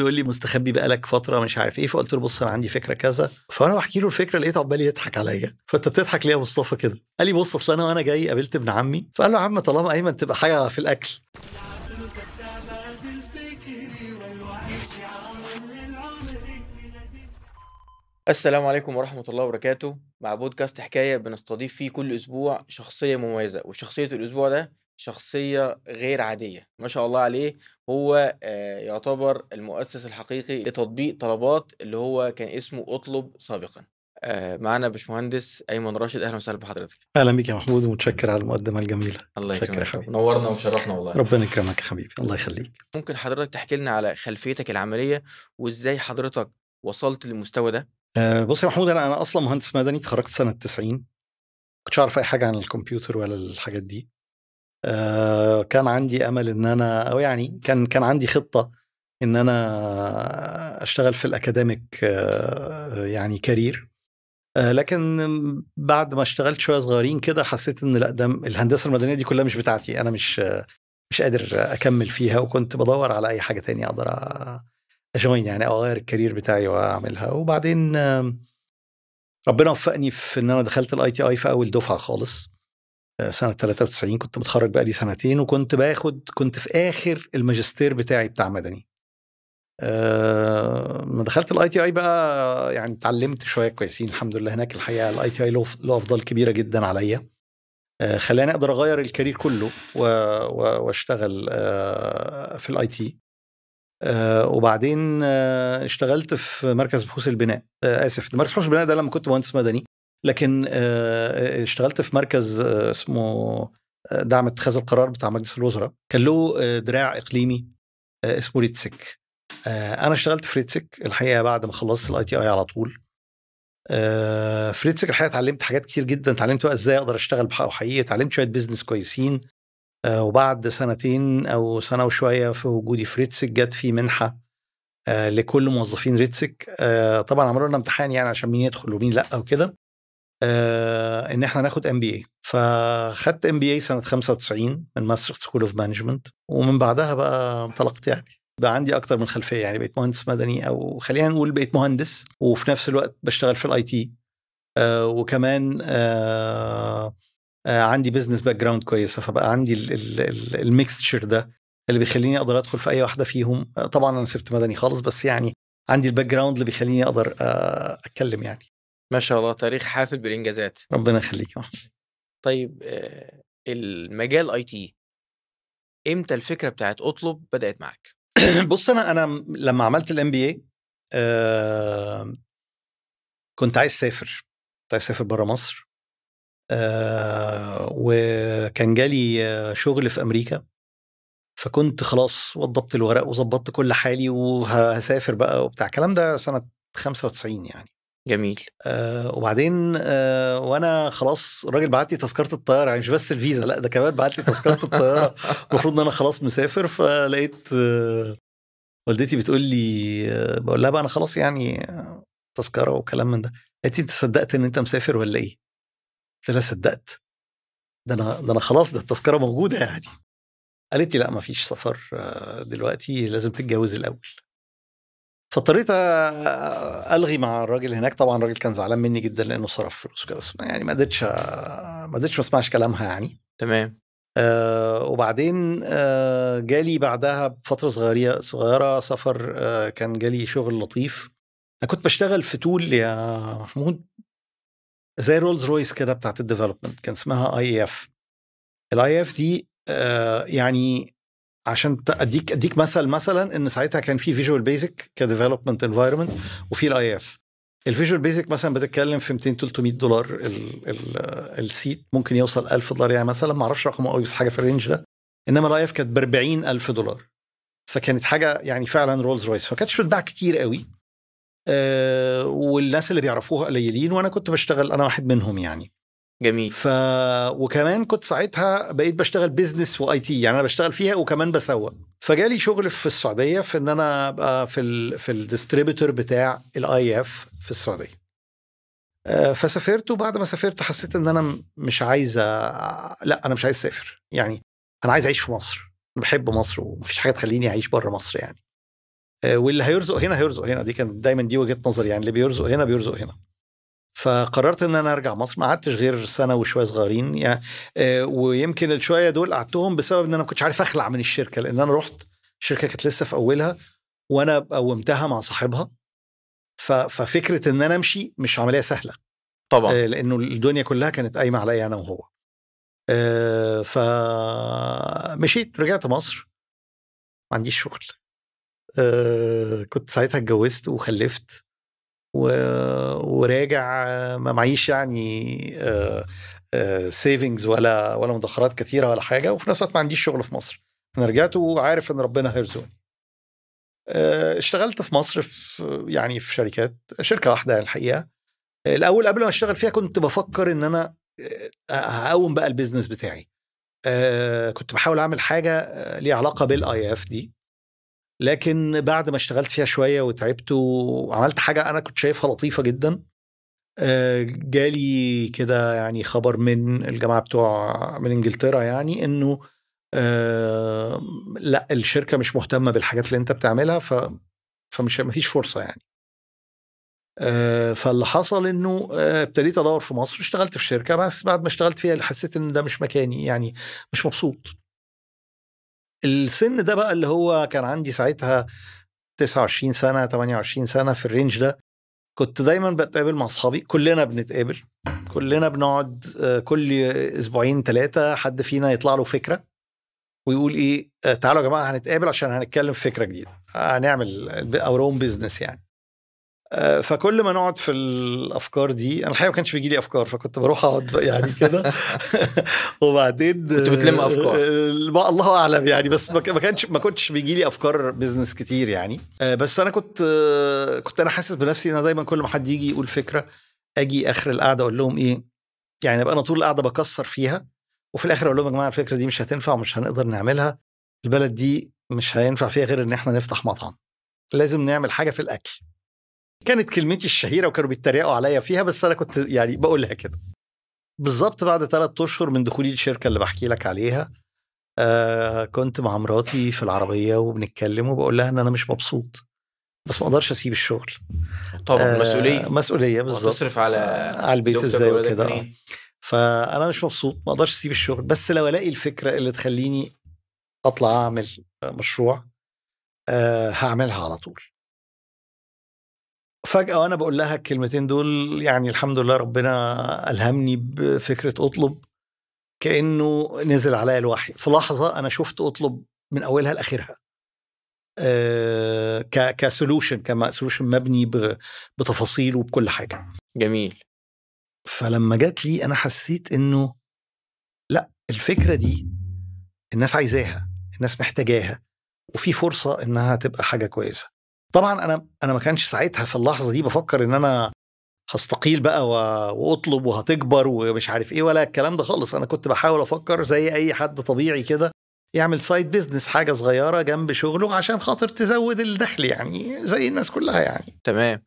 بيقول لي مستخبي بقالك فتره مش عارف ايه فقلت له بص انا عندي فكره كذا فانا بحكي له الفكره لقيته عمال يضحك عليا فانت بتضحك ليه يا مصطفى كده قال لي بص اصل انا وانا جاي قابلت ابن عمي فقال له يا عم طالما ايمن تبقى حاجه في الاكل السلام عليكم ورحمة الله وبركاته مع بودكاست حكاية بنستضيف فيه كل أسبوع شخصية مميزة وشخصية الأسبوع ده شخصية غير عادية ما شاء الله عليه هو آه، يعتبر المؤسس الحقيقي لتطبيق طلبات اللي هو كان اسمه اطلب سابقا آه، معانا باشمهندس ايمن راشد اهلا وسهلا بحضرتك اهلا بك يا محمود ومتشكر على المقدمه الجميله الله يكرمك نورنا وشرفنا والله ربنا يكرمك يا حبيبي الله يخليك ممكن حضرتك تحكي لنا على خلفيتك العمليه وازاي حضرتك وصلت للمستوى ده أه بص يا محمود انا انا اصلا مهندس مدني اتخرجت سنه 90 كنتش اعرف اي حاجه عن الكمبيوتر ولا الحاجات دي آه، كان عندي امل ان انا او يعني كان كان عندي خطه ان انا اشتغل في الاكاديميك آه، يعني كارير آه، لكن بعد ما اشتغلت شويه صغيرين كده حسيت ان لا ده الهندسه المدنيه دي كلها مش بتاعتي انا مش مش قادر اكمل فيها وكنت بدور على اي حاجه تانية اقدر اجوين يعني او اغير الكارير بتاعي واعملها وبعدين ربنا وفقني في ان انا دخلت الاي تي اي في اول دفعه خالص سنه 93 كنت متخرج بقالي سنتين وكنت باخد كنت في اخر الماجستير بتاعي بتاع مدني آه، ما دخلت الاي تي اي بقى يعني اتعلمت شويه كويسين الحمد لله هناك الحقيقه الاي تي اي له افضال كبيره جدا عليا آه، خلاني اقدر اغير الكارير كله واشتغل آه، في الاي تي وبعدين اشتغلت في مركز بحوث البناء اسف مركز بحوث البناء ده لما كنت مهندس مدني لكن آه، آه، اشتغلت في مركز آه، اسمه دعم اتخاذ القرار بتاع مجلس الوزراء كان له دراع اقليمي اسمه ريتسك انا اشتغلت في ريتسك الحقيقه بعد ما خلصت الاي تي اي على طول في ريتسك الحقيقه اتعلمت حاجات كتير جدا اتعلمت بقى ازاي اقدر اشتغل بحق حقيقي اتعلمت شويه بيزنس كويسين وبعد سنتين او سنه وشويه في وجودي في ريتسك جت في منحه لكل موظفين ريتسك طبعا عملوا لنا امتحان يعني عشان مين يدخل ومين لا وكده آه، ان احنا ناخد ام بي اي فخدت ام بي اي سنه 95 من ماستر سكول اوف مانجمنت ومن بعدها بقى انطلقت يعني بقى عندي اكتر من خلفيه يعني بقيت مهندس مدني او خلينا نقول بقيت مهندس وفي نفس الوقت بشتغل في الاي آه، تي وكمان آه، عندي بزنس باك جراوند كويسه فبقى عندي الميكستشر ده اللي بيخليني اقدر ادخل في اي واحده فيهم طبعا انا سبت مدني خالص بس يعني عندي الباك جراوند اللي بيخليني اقدر اتكلم يعني ما شاء الله تاريخ حافل بالانجازات ربنا يخليك طيب آه، المجال اي تي امتى الفكره بتاعت اطلب بدات معاك بص انا انا لما عملت الام بي اي آه، كنت عايز اسافر كنت عايز اسافر بره مصر آه وكان جالي آه، شغل في امريكا فكنت خلاص وضبت الورق وظبطت كل حالي وهسافر بقى وبتاع الكلام ده سنه 95 يعني جميل آه وبعدين آه وانا خلاص الراجل بعت لي تذكره الطياره يعني مش بس الفيزا لا ده كمان بعت لي تذكره الطياره المفروض ان انا خلاص مسافر فلقيت آه والدتي بتقول لي آه بقول لها بقى انا خلاص يعني آه، تذكره وكلام من ده قالت لي انت صدقت ان انت مسافر ولا ايه؟ قلت لها صدقت ده انا ده انا خلاص ده التذكره موجوده يعني قالت لي لا ما فيش سفر آه، دلوقتي لازم تتجوز الاول فاضطريت الغي مع الراجل هناك طبعا الراجل كان زعلان مني جدا لانه صرف فلوس كده يعني ما قدرتش ما قدرتش ما اسمعش كلامها يعني تمام آه وبعدين آه جالي بعدها بفتره صغيره صغيره سفر آه كان جالي شغل لطيف انا كنت بشتغل في تول يا محمود زي رولز رويس كده بتاعت الديفلوبمنت كان اسمها اي اف الاي اف دي آه يعني عشان اديك اديك مثل مثلا ان ساعتها كان في فيجوال بيزك كديفلوبمنت انفايرمنت وفي الاي اف الفيجوال بيزك مثلا بتتكلم في 200 300 دولار السيت ممكن يوصل 1000 دولار يعني مثلا ما اعرفش رقمه قوي بس حاجه في الرينج ده انما الاي اف كانت ب 40000 دولار فكانت حاجه يعني فعلا رولز رويس فما كانتش بتتباع كتير قوي آه والناس اللي بيعرفوها قليلين وانا كنت بشتغل انا واحد منهم يعني جميل ف وكمان كنت ساعتها بقيت بشتغل بزنس واي تي يعني انا بشتغل فيها وكمان بسوق فجالي شغل في السعوديه في ان انا ابقى في ال... في الديستريبيتور بتاع الاي اف في السعوديه آه، فسافرت وبعد ما سافرت حسيت ان انا مش عايز لا انا مش عايز اسافر يعني انا عايز اعيش في مصر انا بحب مصر ومفيش حاجه تخليني اعيش بره مصر يعني آه، واللي هيرزق هنا هيرزق هنا دي كانت دايما دي وجهه نظري يعني اللي بيرزق هنا بيرزق هنا فقررت ان انا ارجع مصر ما قعدتش غير سنه وشويه صغيرين يعني ويمكن الشويه دول قعدتهم بسبب ان انا ما كنتش عارف اخلع من الشركه لان انا رحت الشركه كانت لسه في اولها وانا قومتها مع صاحبها ففكره ان انا امشي مش عمليه سهله طبعا آه، لانه الدنيا كلها كانت قايمه عليا انا وهو آه، فمشيت رجعت مصر ما عنديش شغل كنت ساعتها اتجوزت وخلفت وراجع ما معيش يعني سيفنجز آه، آه، ولا ولا مدخرات كتيره ولا حاجه وفي نفس الوقت ما عنديش شغل في مصر انا رجعت وعارف ان ربنا هيرزقني آه، اشتغلت في مصر في يعني في شركات شركه واحده الحقيقه الاول قبل ما اشتغل فيها كنت بفكر ان انا هقوم بقى البيزنس بتاعي كنت بحاول اعمل حاجه ليها علاقه بالاي اف دي لكن بعد ما اشتغلت فيها شويه وتعبت وعملت حاجه انا كنت شايفها لطيفه جدا آه، جالي كده يعني خبر من الجماعه بتوع من انجلترا يعني انه آه، لا الشركه مش مهتمه بالحاجات اللي انت بتعملها ف فمش مفيش فرصه يعني آه، فاللي حصل انه ابتديت ادور في مصر اشتغلت في شركه بس بعد ما اشتغلت فيها حسيت ان ده مش مكاني يعني مش مبسوط السن ده بقى اللي هو كان عندي ساعتها 29 سنه 28 سنه في الرينج ده كنت دايما بتقابل مع اصحابي كلنا بنتقابل كلنا بنقعد آه، كل اسبوعين ثلاثه حد فينا يطلع له فكره ويقول ايه آه، تعالوا يا جماعه هنتقابل عشان هنتكلم في فكره جديده هنعمل اور اون بزنس يعني آه، فكل ما نقعد في الافكار دي انا الحقيقه ما كانش بيجي لي افكار فكنت بروح اقعد يعني كده وبعدين كنت بتلم آه، افكار آه، الله اعلم يعني بس ما كانش ما كنتش بيجي لي افكار بزنس كتير يعني بس انا كنت كنت انا حاسس بنفسي انا دايما كل ما حد يجي يقول فكره اجي اخر القعده اقول لهم ايه يعني ابقى انا طول القعده بكسر فيها وفي الاخر اقول لهم يا جماعه الفكره دي مش هتنفع ومش هنقدر نعملها البلد دي مش هينفع فيها غير ان احنا نفتح مطعم لازم نعمل حاجه في الاكل كانت كلمتي الشهيره وكانوا بيتريقوا عليا فيها بس انا كنت يعني بقولها كده بالظبط بعد ثلاث اشهر من دخولي الشركه اللي بحكي لك عليها آه كنت مع مراتي في العربيه وبنتكلم وبقول لها ان انا مش مبسوط بس ما اقدرش اسيب الشغل طبعا آه مسؤوليه مسؤوليه بالظبط تصرف على على البيت ازاي وكده فانا مش مبسوط ما اقدرش اسيب الشغل بس لو الاقي الفكره اللي تخليني اطلع اعمل مشروع آه هعملها على طول فجأة وأنا بقول لها الكلمتين دول يعني الحمد لله ربنا ألهمني بفكرة أطلب كأنه نزل عليا الوحي في لحظة أنا شفت أطلب من أولها لآخرها أه كسولوشن سولوشن مبني بتفاصيل وبكل حاجة جميل فلما جات لي أنا حسيت إنه لا الفكرة دي الناس عايزاها الناس محتاجاها وفي فرصة إنها تبقى حاجة كويسة طبعا انا انا ما كانش ساعتها في اللحظه دي بفكر ان انا هستقيل بقى واطلب وهتكبر ومش عارف ايه ولا الكلام ده خالص انا كنت بحاول افكر زي اي حد طبيعي كده يعمل سايد بيزنس حاجه صغيره جنب شغله عشان خاطر تزود الدخل يعني زي الناس كلها يعني تمام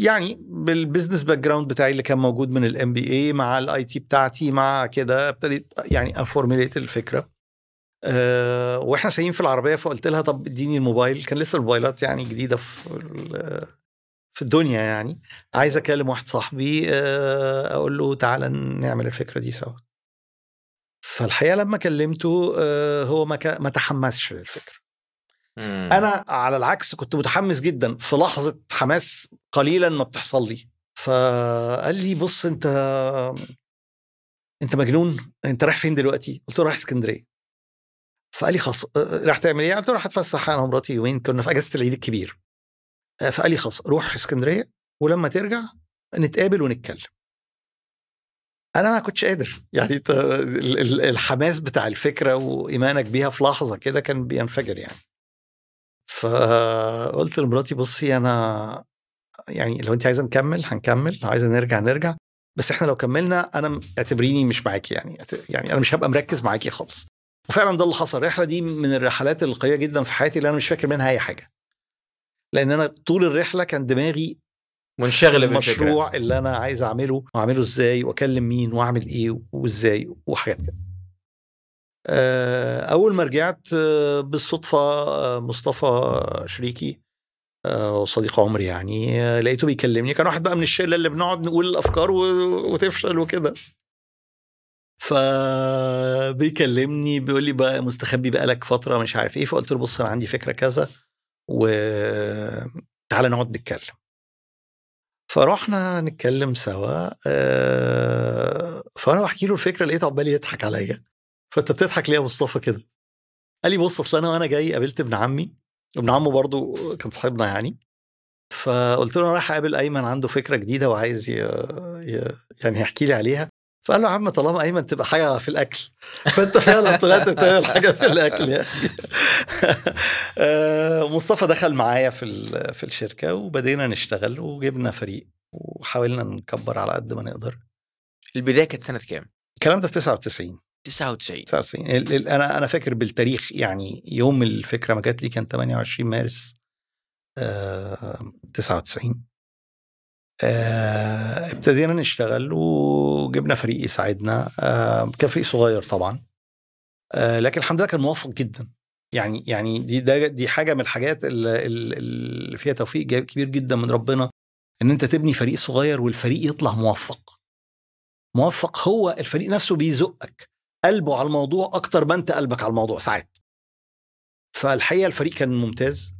يعني بالبزنس باك جراوند بتاعي اللي كان موجود من الام بي اي مع الاي تي بتاعتي مع كده ابتديت يعني افورميليت الفكره أه واحنا سايقين في العربيه فقلت لها طب اديني الموبايل كان لسه الموبايلات يعني جديده في في الدنيا يعني عايز اكلم واحد صاحبي أه اقول له تعالى نعمل الفكره دي سوا فالحقيقه لما كلمته أه هو ما, ما تحمسش للفكره انا على العكس كنت متحمس جدا في لحظه حماس قليلا ما بتحصل لي فقال لي بص انت انت مجنون انت رايح فين دلوقتي قلت له رايح اسكندريه فقال لي خلاص آه، آه، راح تعمل ايه؟ قلت له راح اتفسح انا ومراتي يومين كنا في اجازه العيد الكبير آه، فقال لي خلاص روح اسكندريه ولما ترجع نتقابل ونتكلم انا ما كنتش قادر يعني الحماس بتاع الفكره وايمانك بيها في لحظه كده كان بينفجر يعني فقلت لمراتي بصي انا يعني لو انت عايزه نكمل هنكمل لو عايزه نرجع نرجع بس احنا لو كملنا انا اعتبريني مش معاكي يعني يعني انا مش هبقى مركز معاكي خالص وفعلا ده اللي حصل الرحله دي من الرحلات القليله جدا في حياتي اللي انا مش فاكر منها اي حاجه لان انا طول الرحله كان دماغي منشغل بالمشروع اللي انا عايز اعمله واعمله ازاي واكلم مين واعمل ايه وازاي وحاجات كده آه، اول ما رجعت آه، بالصدفه آه، مصطفى شريكي وصديق عمري يعني لقيته بيكلمني كان واحد بقى من الشله اللي بنقعد نقول الافكار وتفشل وكده فبيكلمني بيقول لي بقى مستخبي بقالك فتره مش عارف ايه فقلت له بص انا عندي فكره كذا وتعالى نقعد نتكلم فرحنا نتكلم سوا آه، فانا بحكي له الفكره لقيته عمال يضحك عليا فانت بتضحك ليه يا مصطفى كده قال لي بص اصل انا وانا جاي قابلت ابن عمي ابن عمه برضو كان صاحبنا يعني فقلت له انا رايح اقابل ايمن عنده فكره جديده وعايز ي... ي... يعني هيحكي لي عليها فقال له يا عم طالما ايمن تبقى حاجه في الاكل فانت فعلا طلعت بتعمل حاجه في الاكل يعني آه، مصطفى دخل معايا في في الشركه وبدينا نشتغل وجبنا فريق وحاولنا نكبر على قد ما نقدر البدايه كانت سنه كام؟ الكلام ده في 99 99 99 انا انا فاكر بالتاريخ يعني يوم الفكره ما جات لي كان 28 مارس 99 آه، آه ابتدينا نشتغل وجبنا فريق يساعدنا آه كان فريق صغير طبعا آه لكن الحمد لله كان موفق جدا يعني يعني دي ده دي حاجه من الحاجات اللي, اللي فيها توفيق كبير جدا من ربنا ان انت تبني فريق صغير والفريق يطلع موفق موفق هو الفريق نفسه بيزقك قلبه على الموضوع اكتر ما انت قلبك على الموضوع ساعات فالحقيقه الفريق كان ممتاز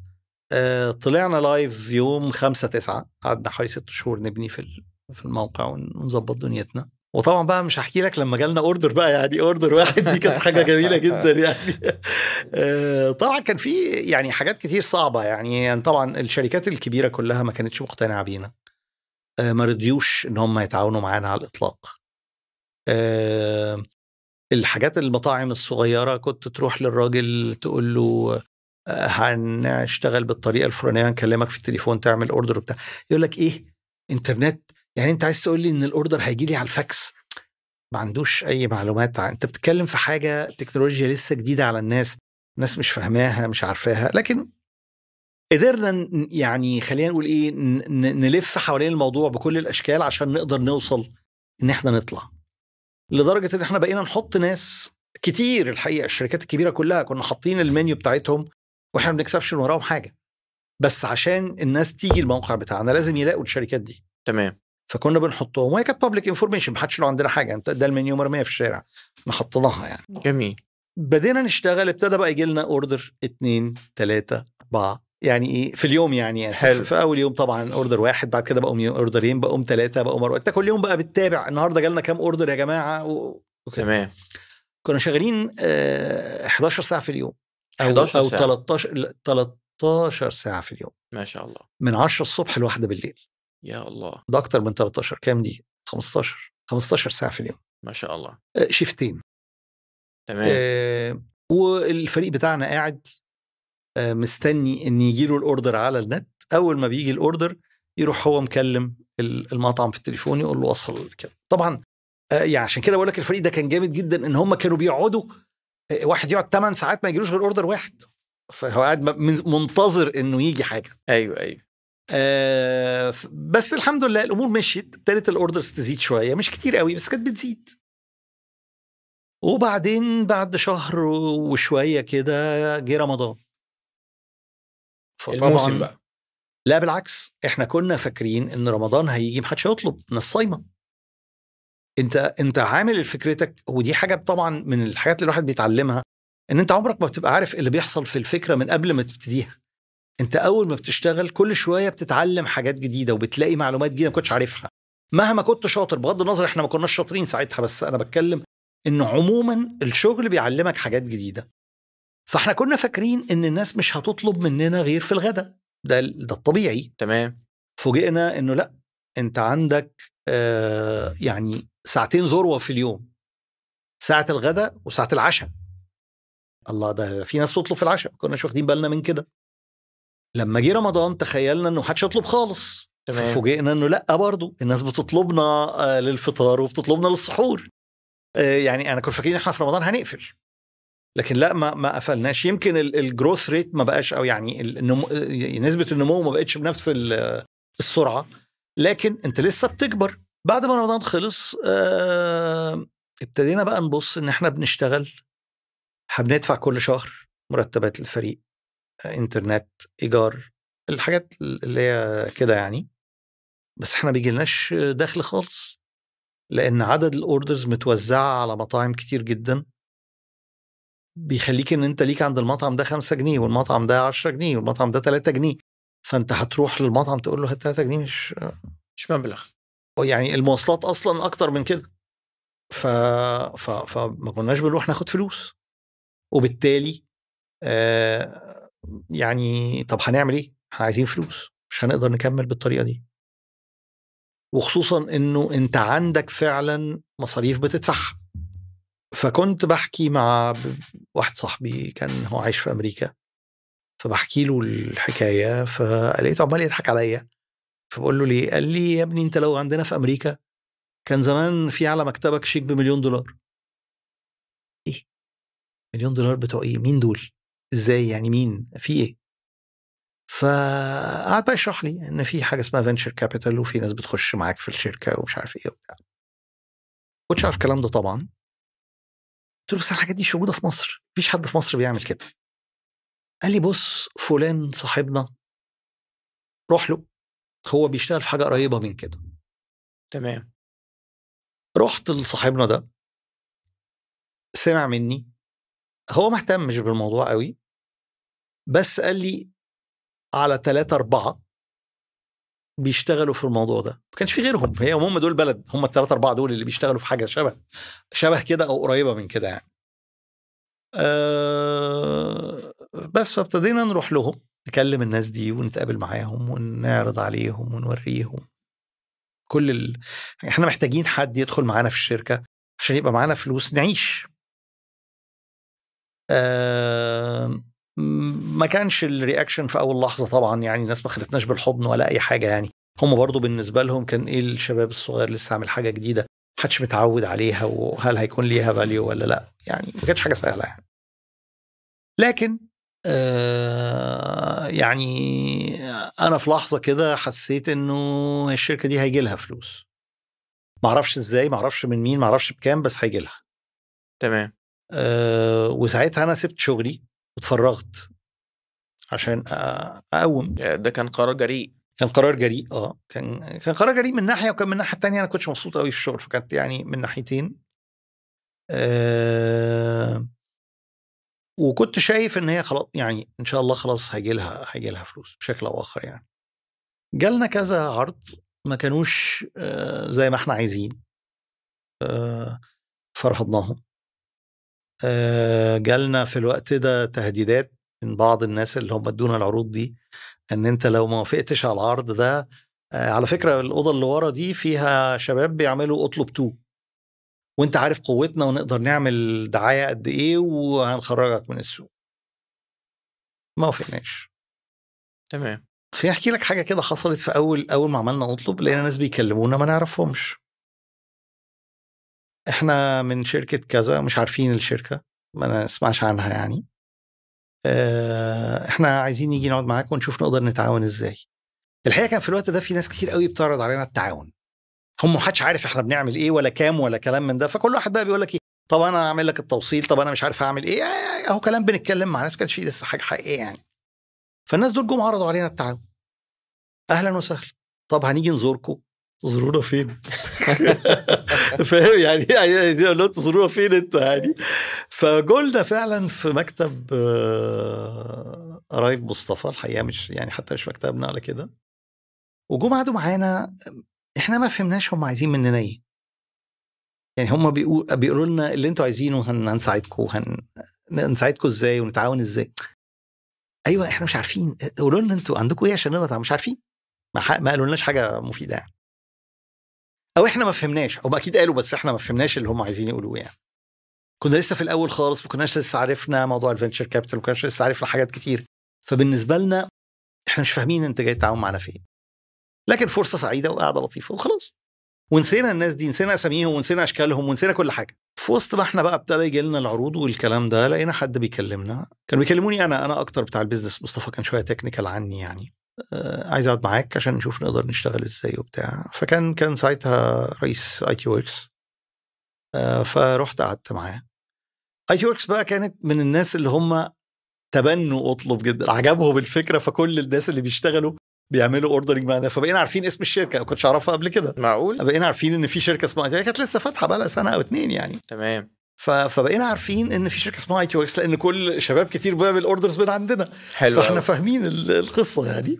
آه، طلعنا لايف يوم 5 9 قعدنا حوالي ست شهور نبني في في الموقع ونظبط دنيتنا وطبعا بقى مش هحكي لك لما جالنا اوردر بقى يعني اوردر واحد دي كانت حاجه جميله جدا يعني آه، طبعا كان في يعني حاجات كتير صعبه يعني, يعني طبعا الشركات الكبيره كلها ما كانتش مقتنعه بينا آه، ما رضيوش ان هم يتعاونوا معانا على الاطلاق الحاجات المطاعم الصغيره كنت تروح للراجل تقول له هنشتغل بالطريقه الفلانيه هنكلمك في التليفون تعمل اوردر وبتاع يقول لك ايه انترنت يعني انت عايز تقول لي ان الاوردر هيجي لي على الفاكس ما عندوش اي معلومات عن. انت بتتكلم في حاجه تكنولوجيا لسه جديده على الناس الناس مش فاهماها مش عارفاها لكن قدرنا يعني خلينا نقول ايه نلف حوالين الموضوع بكل الاشكال عشان نقدر نوصل ان احنا نطلع لدرجه ان احنا بقينا نحط ناس كتير الحقيقه الشركات الكبيره كلها كنا حاطين المنيو بتاعتهم واحنا ما بنكسبش من وراهم حاجه بس عشان الناس تيجي الموقع بتاعنا لازم يلاقوا الشركات دي تمام فكنا بنحطهم وهي كانت بابليك انفورميشن ما حدش له عندنا حاجه انت ده المنيو مرميه في الشارع ما حطيناها يعني جميل بدينا نشتغل ابتدى بقى يجي لنا اوردر اثنين ثلاثه اربعة يعني ايه في اليوم يعني, يعني حلو. في اول يوم طبعا اوردر واحد بعد كده بقوا اوردرين بقوا ثلاثه بقوا مره انت كل يوم بقى بتتابع النهارده جالنا كام اوردر يا جماعه و... وكده. تمام كنا شغالين 11 آه، ساعه في اليوم او او ساعة. 13 13 ساعه في اليوم ما شاء الله من 10 الصبح لواحدة بالليل يا الله ده اكتر من 13 كام دي 15 15 ساعه في اليوم ما شاء الله آه، شيفتين تمام آه والفريق بتاعنا قاعد آه مستني ان يجي له الاوردر على النت اول ما بيجي الاوردر يروح هو مكلم المطعم في التليفون يقول له وصل كده طبعا آه يعني عشان كده بقول لك الفريق ده كان جامد جدا ان هم كانوا بيقعدوا إيه، واحد يقعد 8 ساعات ما يجيلوش غير اوردر واحد فهو قاعد منتظر انه يجي حاجه ايوه ايوه آه بس الحمد لله الامور مشيت ابتدت الاوردرز تزيد شويه مش كتير قوي بس كانت بتزيد وبعدين بعد شهر وشويه كده جه رمضان فطبعا بقى. لا بالعكس احنا كنا فاكرين ان رمضان هيجي محدش هيطلب الناس صايمه انت انت عامل فكرتك ودي حاجه طبعا من الحاجات اللي الواحد بيتعلمها ان انت عمرك ما بتبقى عارف اللي بيحصل في الفكره من قبل ما تبتديها انت اول ما بتشتغل كل شويه بتتعلم حاجات جديده وبتلاقي معلومات جديده ما كنتش عارفها مهما كنت شاطر بغض النظر احنا ما كناش شاطرين ساعتها بس انا بتكلم ان عموما الشغل بيعلمك حاجات جديده فاحنا كنا فاكرين ان الناس مش هتطلب مننا غير في الغداء ده ده الطبيعي تمام فوجئنا انه لا انت عندك آه يعني ساعتين ذروه في اليوم ساعه الغداء وساعه العشاء الله ده في ناس بتطلب في العشاء ما كناش واخدين بالنا من كده لما جه رمضان تخيلنا انه حدش يطلب خالص تمام. فوجئنا انه لا برضه الناس بتطلبنا آه، للفطار وبتطلبنا للسحور آه، يعني انا كنت فاكرين احنا في رمضان هنقفل لكن لا ما ما قفلناش يمكن الجروث ريت ما بقاش او يعني النمو آه، نسبه النمو ما بقتش بنفس السرعه لكن انت لسه بتكبر بعد ما رمضان خلص آه ابتدينا بقى نبص ان احنا بنشتغل هندفع كل شهر مرتبات الفريق انترنت ايجار الحاجات اللي هي كده يعني بس احنا بيجيلناش دخل خالص لان عدد الاوردرز متوزعه على مطاعم كتير جدا بيخليك ان انت ليك عند المطعم ده 5 جنيه والمطعم ده 10 جنيه والمطعم ده 3 جنيه فانت هتروح للمطعم تقول له هات 3 جنيه مش مش مبلغ يعني المواصلات اصلا اكتر من كده ف... ف... فما كناش بنروح ناخد فلوس وبالتالي آه يعني طب هنعمل ايه؟ عايزين فلوس مش هنقدر نكمل بالطريقه دي وخصوصا انه انت عندك فعلا مصاريف بتدفعها فكنت بحكي مع واحد صاحبي كان هو عايش في امريكا فبحكي له الحكايه فلقيته عمال يضحك عليا فبقول له ليه؟ قال لي يا ابني انت لو عندنا في امريكا كان زمان في على مكتبك شيك بمليون دولار ايه مليون دولار بتوع ايه مين دول ازاي يعني مين في ايه فقعد بقى يشرح لي ان في حاجه اسمها فينشر كابيتال وفي ناس بتخش معاك في الشركه ومش عارف ايه وبتاع كنتش عارف الكلام ده طبعا قلت له بس الحاجات دي مش موجوده في مصر مفيش حد في مصر بيعمل كده قال لي بص فلان صاحبنا روح له هو بيشتغل في حاجه قريبه من كده تمام رحت لصاحبنا ده سمع مني هو ما اهتمش بالموضوع قوي بس قال لي على ثلاثة أربعة بيشتغلوا في الموضوع ده ما كانش في غيرهم هي هم دول بلد هم الثلاثة أربعة دول اللي بيشتغلوا في حاجة شبه شبه كده أو قريبة من كده يعني آه، بس فابتدينا نروح لهم نكلم الناس دي ونتقابل معاهم ونعرض عليهم ونوريهم كل ال... احنا محتاجين حد يدخل معانا في الشركه عشان يبقى معانا فلوس نعيش آه... ما كانش الرياكشن في اول لحظه طبعا يعني الناس ما خدتناش بالحضن ولا اي حاجه يعني هم برضو بالنسبه لهم كان ايه الشباب الصغير لسه عامل حاجه جديده محدش متعود عليها وهل هيكون ليها فاليو ولا لا يعني ما كانتش حاجه سهله يعني لكن آه، يعني انا في لحظه كده حسيت انه الشركه دي هيجي لها فلوس معرفش ازاي معرفش من مين معرفش بكام بس هيجي لها تمام أه وساعتها انا سبت شغلي واتفرغت عشان اقوم ده كان قرار جريء كان قرار جريء اه كان كان قرار جريء من ناحيه وكان من الناحيه الثانيه انا كنتش مبسوط قوي في الشغل فكانت يعني من ناحيتين أه وكنت شايف ان هي خلاص يعني ان شاء الله خلاص هيجي لها هيجي لها فلوس بشكل او اخر يعني جالنا كذا عرض ما كانوش آه، زي ما احنا عايزين آه، فرفضناهم آه، جالنا في الوقت ده تهديدات من بعض الناس اللي هم ادونا العروض دي ان انت لو ما وافقتش على العرض ده على فكره الاوضه اللي ورا دي فيها شباب بيعملوا اطلب تو وانت عارف قوتنا ونقدر نعمل دعايه قد ايه وهنخرجك من السوق ما وافقناش تمام خليني احكي لك حاجه كده حصلت في اول اول ما عملنا اطلب لقينا ناس بيكلمونا ما نعرفهمش احنا من شركه كذا مش عارفين الشركه ما نسمعش عنها يعني آه، احنا عايزين نيجي نقعد معاكم ونشوف نقدر نتعاون ازاي الحقيقه كان في الوقت ده في ناس كتير قوي بتعرض علينا التعاون هم محدش عارف احنا بنعمل ايه ولا كام ولا كلام من ده فكل واحد بقى بيقول لك ايه طب انا هعمل لك التوصيل طب انا مش عارف هعمل ايه يعني اهو كلام بنتكلم مع ناس كانش لسه حاجه حقيقيه يعني فالناس دول جم عرضوا علينا التعاون اهلا وسهلا طب هنيجي نزوركم تزورونا فين؟ فاهم يعني يعني تزورونا فين انت يعني فجولنا فعلا في مكتب آه، قرايب مصطفى الحقيقه مش يعني حتى مش مكتبنا على كده وجم قعدوا معانا احنا ما فهمناش هم عايزين مننا ايه يعني هم بيقولوا لنا اللي انتوا عايزينه هنساعدكم هنساعدكم ازاي ونتعاون ازاي ايوه احنا مش عارفين قولوا لنا انتوا عندكم ايه عشان نقدر مش عارفين ما, ما قالوا لناش حاجه مفيده يعني او احنا ما فهمناش او اكيد قالوا بس احنا ما فهمناش اللي هم عايزين يقولوه يعني كنا لسه في الاول خالص ما كناش لسه عرفنا موضوع الفينشر كابيتال ما كناش لسه عرفنا حاجات كتير فبالنسبه لنا احنا مش فاهمين انت جاي تتعاون معانا فين إيه. لكن فرصه سعيده وقاعدة لطيفه وخلاص ونسينا الناس دي نسينا اساميهم ونسينا اشكالهم ونسينا كل حاجه في وسط ما احنا بقى ابتدى يجي لنا العروض والكلام ده لقينا حد بيكلمنا كانوا بيكلموني انا انا اكتر بتاع البيزنس مصطفى كان شويه تكنيكال عني يعني آه عايز اقعد معاك عشان نشوف نقدر نشتغل ازاي وبتاع فكان كان ساعتها رئيس اي تي وركس آه فرحت قعدت معاه اي تي وركس بقى كانت من الناس اللي هم تبنوا اطلب جدا عجبهم الفكره فكل الناس اللي بيشتغلوا بيعملوا اوردرنج معانا فبقينا عارفين اسم الشركه ما كنتش اعرفها قبل كده معقول بقينا عارفين ان في شركه اسمها هي كانت لسه فاتحه بقى لها سنه او اتنين يعني تمام فبقينا عارفين ان في شركه اسمها اي تي وركس لان كل شباب كتير بيعمل اوردرز من عندنا حلو فاحنا فاهمين القصه يعني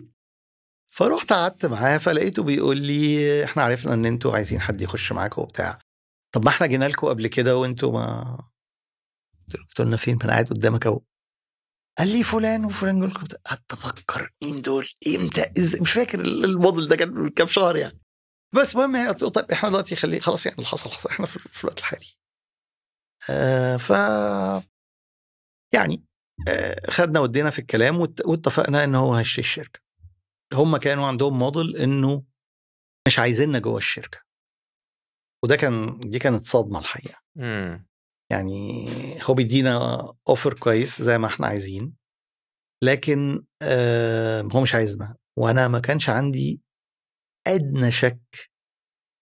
فروحت قعدت معاه فلقيته بيقول لي احنا عرفنا ان انتوا عايزين حد يخش معاكم وبتاع طب ما احنا جينا لكم قبل كده وانتوا ما قلت له فين ما انا قاعد قدامك اهو قال لي فلان وفلان يقول لكم قعدت افكر مين دول امتى إز... مش فاكر الموديل ده كان من كام شهر يعني بس المهم يعني طيب احنا دلوقتي خلي خلاص يعني اللي حصل حصل احنا في الوقت الحالي آه ف يعني آه خدنا ودينا في الكلام واتفقنا ان هو هيشتري الشركه هم كانوا عندهم موديل انه مش عايزيننا جوه الشركه وده كان دي كانت صدمه الحقيقه يعني هو بيدينا اوفر كويس زي ما احنا عايزين لكن آه هو مش عايزنا وانا ما كانش عندي ادنى شك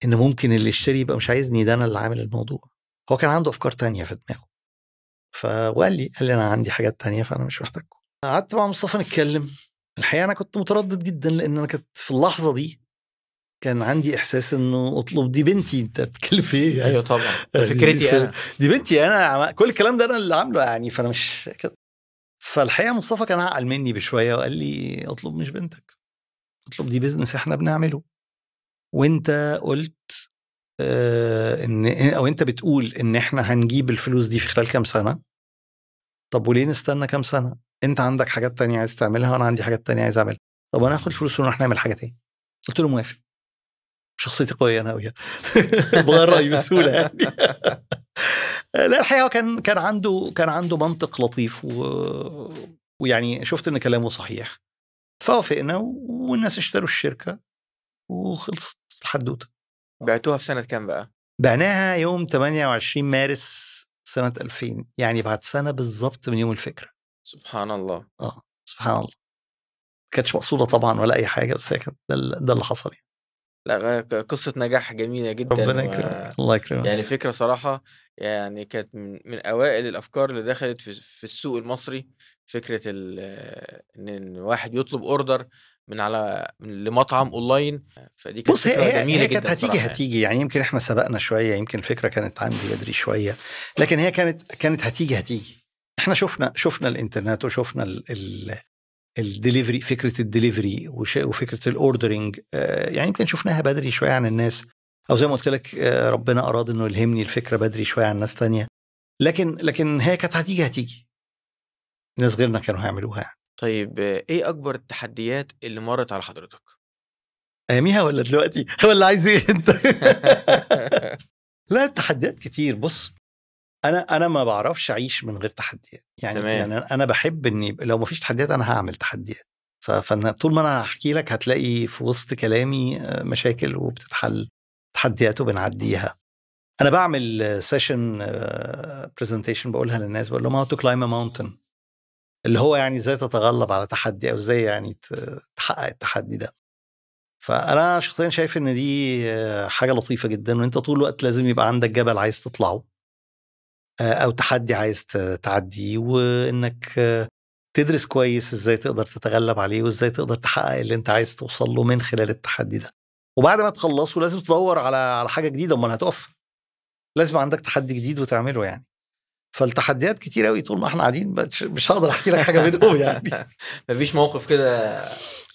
ان ممكن اللي يشتري يبقى مش عايزني ده انا اللي عامل الموضوع هو كان عنده افكار تانية في دماغه فقال لي قال لي انا عندي حاجات تانية فانا مش محتاجكم قعدت مع مصطفى نتكلم الحقيقه انا كنت متردد جدا لان انا كنت في اللحظه دي كان عندي احساس انه اطلب دي بنتي انت بتتكلم في ايه يعني؟ ايوه طبعا آه، فكرتي انا دي بنتي انا كل الكلام ده انا اللي عامله يعني فانا مش كده فالحقيقه مصطفى كان عقل مني بشويه وقال لي اطلب مش بنتك اطلب دي بيزنس احنا بنعمله وانت قلت آه ان إيه، او انت بتقول ان احنا هنجيب الفلوس دي في خلال كام سنه طب وليه نستنى كام سنه انت عندك حاجات تانية عايز تعملها وانا عندي حاجات تانية عايز اعملها طب انا فلوس ونروح نعمل حاجه تاني قلت له موافق شخصيتي قويه انا وياه بغير رايي بسهوله يعني لا الحقيقه كان كان عنده كان عنده منطق لطيف و... ويعني شفت ان كلامه صحيح فوافقنا والناس اشتروا الشركه وخلصت الحدوته بعتوها في سنه كام بقى؟ بعناها يوم 28 مارس سنه 2000 يعني بعد سنه بالظبط من يوم الفكره سبحان الله اه سبحان الله ما كانتش مقصوده طبعا ولا اي حاجه بس هي كانت ده اللي حصل يعني لا قصة نجاح جميلة جدا ربنا يكرمك الله يكرمك يعني فكرة صراحة يعني كانت من أوائل الأفكار اللي دخلت في, السوق المصري فكرة إن واحد يطلب أوردر من على لمطعم اونلاين فدي كانت بص فكره هي جميله هي كانت هتيجي هتيجي يعني يمكن احنا سبقنا شويه يمكن الفكره كانت عندي بدري شويه لكن هي كانت كانت هتيجي هتيجي احنا شفنا شفنا الانترنت وشفنا الـ الدليفري فكره الدليفري وفكره الاوردرنج آه، يعني يمكن شفناها بدري شويه عن الناس او زي ما قلت لك آه، ربنا اراد انه يلهمني الفكره بدري شويه عن ناس تانية لكن لكن هي كانت هتيجي هتيجي ناس غيرنا كانوا هيعملوها يعني. طيب ايه اكبر التحديات اللي مرت على حضرتك اياميها ولا دلوقتي ولا عايز ايه انت لا التحديات كتير بص انا انا ما بعرفش اعيش من غير تحديات يعني تمام. يعني انا بحب اني لو ما فيش تحديات انا هعمل تحديات فانا طول ما انا هحكي لك هتلاقي في وسط كلامي آه، مشاكل وبتتحل تحديات وبنعديها انا بعمل سيشن برزنتيشن آه، بقولها للناس بقول لهم هاو تو كلايم ا ماونتن اللي هو يعني ازاي تتغلب على تحدي او ازاي يعني تحقق التحدي ده فانا شخصيا شايف ان دي آه، حاجه لطيفه جدا وانت طول الوقت لازم يبقى عندك جبل عايز تطلعه آه، او تحدي عايز تعديه وانك تدرس كويس ازاي تقدر تتغلب عليه وازاي تقدر تحقق اللي انت عايز توصل له من خلال التحدي ده وبعد ما تخلصه لازم تدور على على حاجه جديده امال هتقف لازم عندك تحدي جديد وتعمله يعني فالتحديات كتير قوي طول ما احنا قاعدين مش هقدر احكي لك حاجه منهم يعني مفيش موقف كده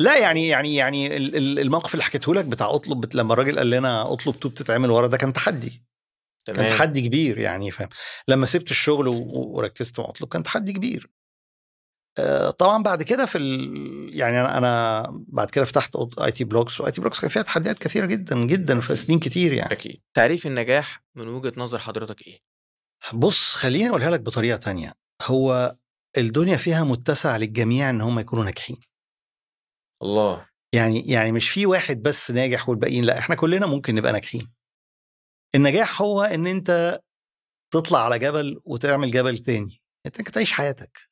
لا يعني يعني يعني الموقف اللي حكيته لك بتاع اطلب لما الراجل قال لنا اطلب توب تتعمل ورا ده كان تحدي يعني، كان تحدي كبير يعني فاهم لما سبت الشغل وركزت مع اطلب كان تحدي كبير طبعا بعد كده في ال... يعني انا انا بعد كده فتحت اي تي بلوكس واي تي بلوكس كان فيها تحديات كثيره جدا جدا في سنين كتير يعني اكيد تعريف النجاح من وجهه نظر حضرتك ايه بص خليني اقولها لك بطريقه تانية هو الدنيا فيها متسع للجميع ان هم يكونوا ناجحين الله يعني يعني مش في واحد بس ناجح والباقيين لا احنا كلنا ممكن نبقى ناجحين النجاح هو ان انت تطلع على جبل وتعمل جبل تاني انت تعيش حياتك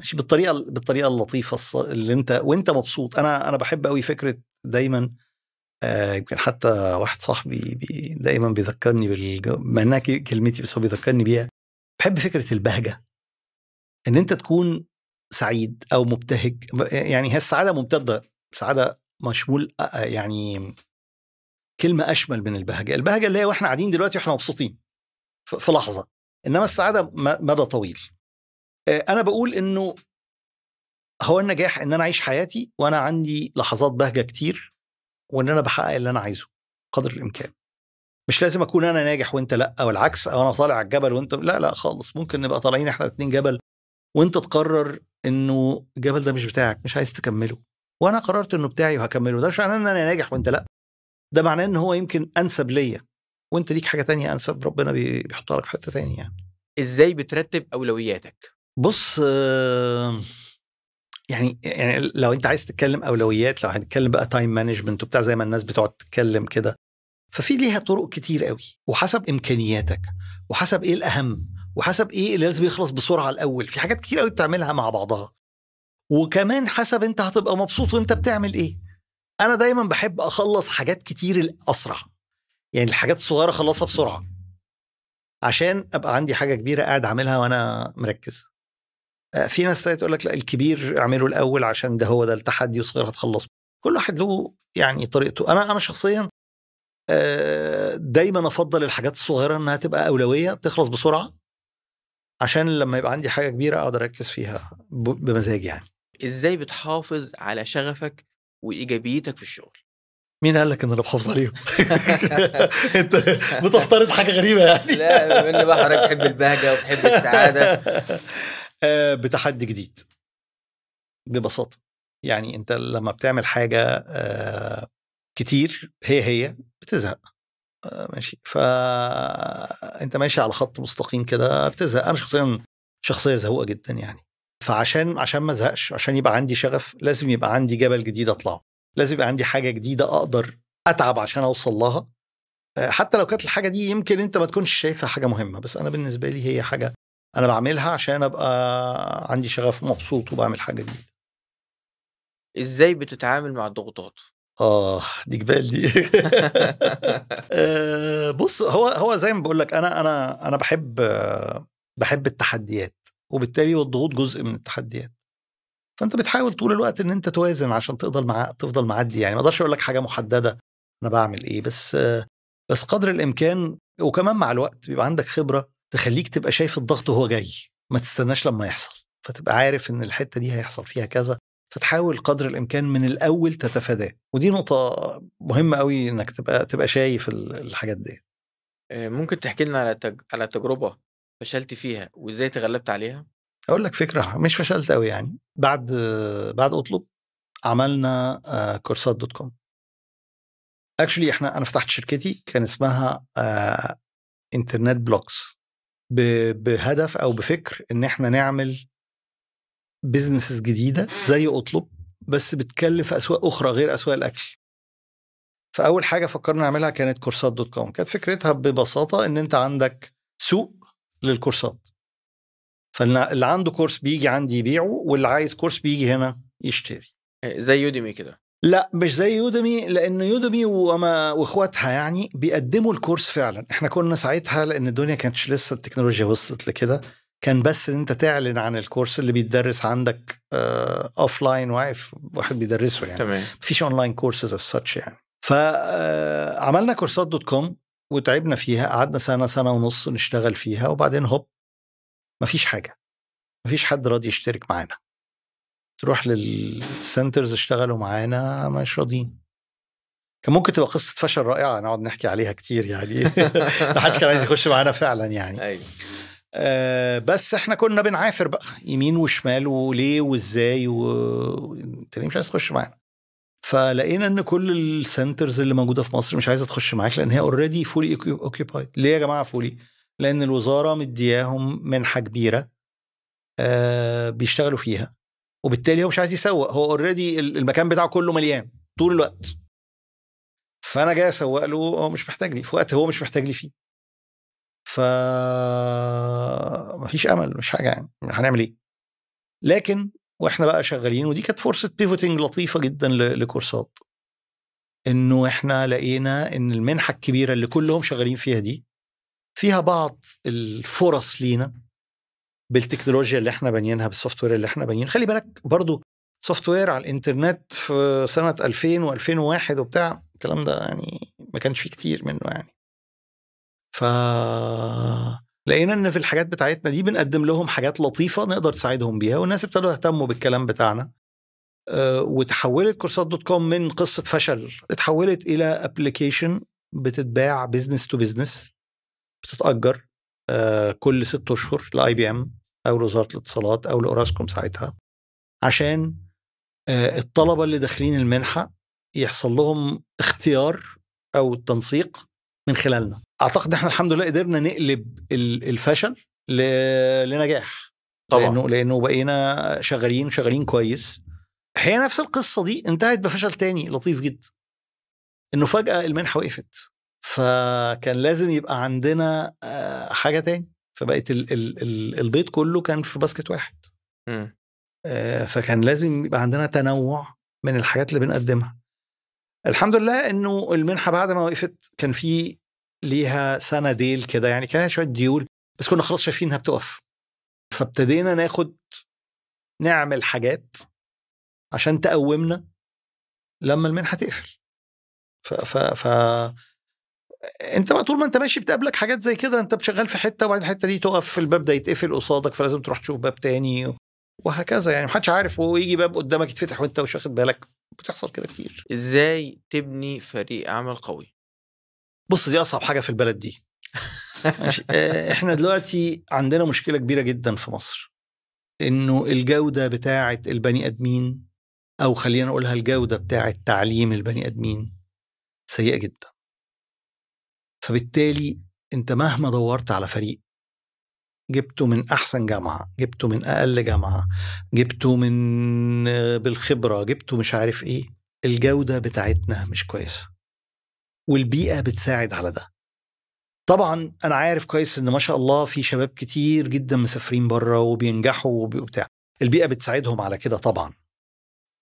ماشي بالطريقه بالطريقه اللطيفه اللي انت وانت مبسوط انا انا بحب قوي فكره دايما آه، يمكن حتى واحد صاحبي بي دايما بيذكرني بالجو... مع انها كلمتي بس هو بيذكرني بيها بحب فكره البهجه ان انت تكون سعيد او مبتهج يعني هي السعاده ممتده سعاده مشمول آه، يعني كلمه اشمل من البهجه البهجه اللي هي واحنا قاعدين دلوقتي واحنا مبسوطين في لحظه انما السعاده مدى طويل آه، انا بقول انه هو النجاح ان انا اعيش حياتي وانا عندي لحظات بهجه كتير وان انا بحقق اللي انا عايزه قدر الامكان مش لازم اكون انا ناجح وانت لا او العكس او انا طالع على الجبل وانت لا لا خالص ممكن نبقى طالعين احنا الاثنين جبل وانت تقرر انه الجبل ده مش بتاعك مش عايز تكمله وانا قررت انه بتاعي وهكمله ده مش معناه ان انا ناجح وانت لا ده معناه ان هو يمكن انسب ليا وانت ليك حاجه تانية انسب ربنا بيحطها لك في حته تانية يعني ازاي بترتب اولوياتك بص آه، يعني يعني لو انت عايز تتكلم اولويات لو هنتكلم بقى تايم مانجمنت وبتاع زي ما الناس بتقعد تتكلم كده ففي ليها طرق كتير قوي وحسب امكانياتك وحسب ايه الاهم وحسب ايه اللي لازم يخلص بسرعه الاول في حاجات كتير قوي بتعملها مع بعضها وكمان حسب انت هتبقى مبسوط وانت بتعمل ايه انا دايما بحب اخلص حاجات كتير الاسرع يعني الحاجات الصغيره اخلصها بسرعه عشان ابقى عندي حاجه كبيره قاعد اعملها وانا مركز آه، في ناس تقول لك لا الكبير اعمله الاول عشان ده هو ده التحدي وصغير هتخلصه كل واحد له يعني طريقته انا انا شخصيا آه، دايما افضل الحاجات الصغيره انها تبقى اولويه تخلص بسرعه عشان لما يبقى عندي حاجه كبيره اقدر اركز فيها بمزاج يعني ازاي بتحافظ على شغفك وايجابيتك في الشغل مين قال لك ان انا بحافظ عليهم؟ انت بتفترض حاجه غريبه يعني لا بما ان بقى حضرتك بتحب البهجه وبتحب السعاده آه، بتحدي جديد ببساطه يعني انت لما بتعمل حاجه آه، كتير هي هي بتزهق آه، ماشي فانت ماشي على خط مستقيم كده بتزهق انا شخصيا شخصيه زهوقه جدا يعني فعشان عشان ما ازهقش عشان يبقى عندي شغف لازم يبقى عندي جبل جديد اطلعه لازم يبقى عندي حاجه جديده اقدر اتعب عشان اوصل لها آه، حتى لو كانت الحاجه دي يمكن انت ما تكونش شايفها حاجه مهمه بس انا بالنسبه لي هي حاجه انا بعملها عشان ابقى عندي شغف مبسوط وبعمل حاجه جديده ازاي بتتعامل مع الضغوطات اه دي جبال دي آه بص هو هو زي ما بقول لك انا انا انا بحب بحب التحديات وبالتالي والضغوط جزء من التحديات فانت بتحاول طول الوقت ان انت توازن عشان تفضل مع تفضل معدي يعني ما اقدرش اقول لك حاجه محدده انا بعمل ايه بس بس قدر الامكان وكمان مع الوقت بيبقى عندك خبره تخليك تبقى شايف الضغط وهو جاي ما تستناش لما يحصل فتبقى عارف ان الحته دي هيحصل فيها كذا فتحاول قدر الامكان من الاول تتفاداه ودي نقطه مهمه قوي انك تبقى تبقى شايف الحاجات دي آه، ممكن تحكي لنا على على تجربه فشلت فيها وازاي تغلبت عليها؟ اقول لك فكره مش فشلت قوي يعني بعد بعد اطلب عملنا آه، كورسات دوت كوم اكشلي احنا انا فتحت شركتي كان اسمها انترنت آه، بلوكس بهدف او بفكر ان احنا نعمل بزنسز جديده زي اطلب بس بتكلم في اسواق اخرى غير اسواق الاكل فاول حاجه فكرنا نعملها كانت كورسات دوت كوم كانت فكرتها ببساطه ان انت عندك سوق للكورسات فاللي عنده كورس بيجي عندي يبيعه واللي عايز كورس بيجي هنا يشتري آه، زي يوديمي كده لا مش زي يوديمي لان يوديمي وما واخواتها يعني بيقدموا الكورس فعلا احنا كنا ساعتها لان الدنيا كانتش لسه التكنولوجيا وصلت لكده كان بس ان انت تعلن عن الكورس اللي بيتدرس عندك اوف آه، لاين واقف واحد بيدرسه يعني تمام مفيش اونلاين كورسز اس ساتش يعني فعملنا آه، كورسات دوت كوم وتعبنا فيها قعدنا سنه سنه ونص نشتغل فيها وبعدين هوب مفيش حاجه مفيش حد راضي يشترك معانا تروح للسنترز اشتغلوا معانا مش راضيين كان ممكن تبقى قصه فشل رائعه نقعد نحكي عليها كتير يعني محدش كان عايز يخش معانا فعلا يعني ايوه آه بس احنا كنا بنعافر بقى يمين وشمال وليه وازاي وانت انت ليه مش عايز تخش معانا فلقينا ان كل السنترز اللي موجوده في مصر مش عايزه تخش معاك لان هي اوريدي فولي اوكيبايد ليه يا جماعه فولي لان الوزاره مدياهم منحه كبيره آه، بيشتغلوا فيها وبالتالي هو مش عايز يسوق هو اوريدي المكان بتاعه كله مليان طول الوقت فانا جاي اسوق له هو مش محتاجني في وقت هو مش محتاجني فيه ف مفيش امل مش حاجه يعني هنعمل ايه لكن واحنا بقى شغالين ودي كانت فرصه بيفوتنج لطيفه جدا لكورسات انه احنا لقينا ان المنحه الكبيره اللي كلهم شغالين فيها دي فيها بعض الفرص لينا بالتكنولوجيا اللي احنا بانيينها بالسوفت وير اللي احنا بانيين خلي بالك برضو سوفت وير على الانترنت في سنه 2000 و2001 وبتاع الكلام ده يعني ما كانش فيه كتير منه يعني ف لقينا ان في الحاجات بتاعتنا دي بنقدم لهم حاجات لطيفه نقدر تساعدهم بيها والناس ابتدوا يهتموا بالكلام بتاعنا آه، وتحولت كورسات دوت كوم من قصه فشل اتحولت الى ابلكيشن بتتباع بزنس تو بزنس بتتاجر آه، كل ست اشهر لاي بي ام او لوزاره الاتصالات او لاوراسكوم ساعتها عشان آه، الطلبه اللي داخلين المنحه يحصل لهم اختيار او تنسيق من خلالنا اعتقد احنا الحمد لله قدرنا نقلب الفشل لنجاح طبعا لانه لانه بقينا شغالين شغالين كويس هي نفس القصه دي انتهت بفشل تاني لطيف جدا انه فجاه المنحه وقفت فكان لازم يبقى عندنا آه، حاجه تاني فبقت ال ال ال البيض كله كان في باسكت واحد م. آه، فكان لازم يبقى عندنا تنوع من الحاجات اللي بنقدمها الحمد لله انه المنحه بعد ما وقفت كان في ليها سنه ديل كده يعني كان شويه ديول بس كنا خلاص شايفين انها بتقف فابتدينا ناخد نعمل حاجات عشان تقومنا لما المنحه تقفل ف ف ف انت بقى طول ما انت ماشي بتقابلك حاجات زي كده انت شغال في حته وبعدين الحته دي تقف في الباب ده يتقفل قصادك فلازم تروح تشوف باب تاني وهكذا يعني محدش عارف ويجي باب قدامك يتفتح وانت مش واخد بالك بتحصل كده كتير ازاي تبني فريق عمل قوي بص دي اصعب حاجه في البلد دي آه، احنا دلوقتي عندنا مشكله كبيره جدا في مصر انه الجوده بتاعه البني ادمين او خلينا نقولها الجوده بتاعه تعليم البني ادمين سيئه جدا فبالتالي انت مهما دورت على فريق جبته من احسن جامعه جبته من اقل جامعه جبته من آه، بالخبره جبته مش عارف ايه الجوده بتاعتنا مش كويسه والبيئه بتساعد على ده طبعا انا عارف كويس ان ما شاء الله في شباب كتير جدا مسافرين بره وبينجحوا وبتاع البيئه بتساعدهم على كده طبعا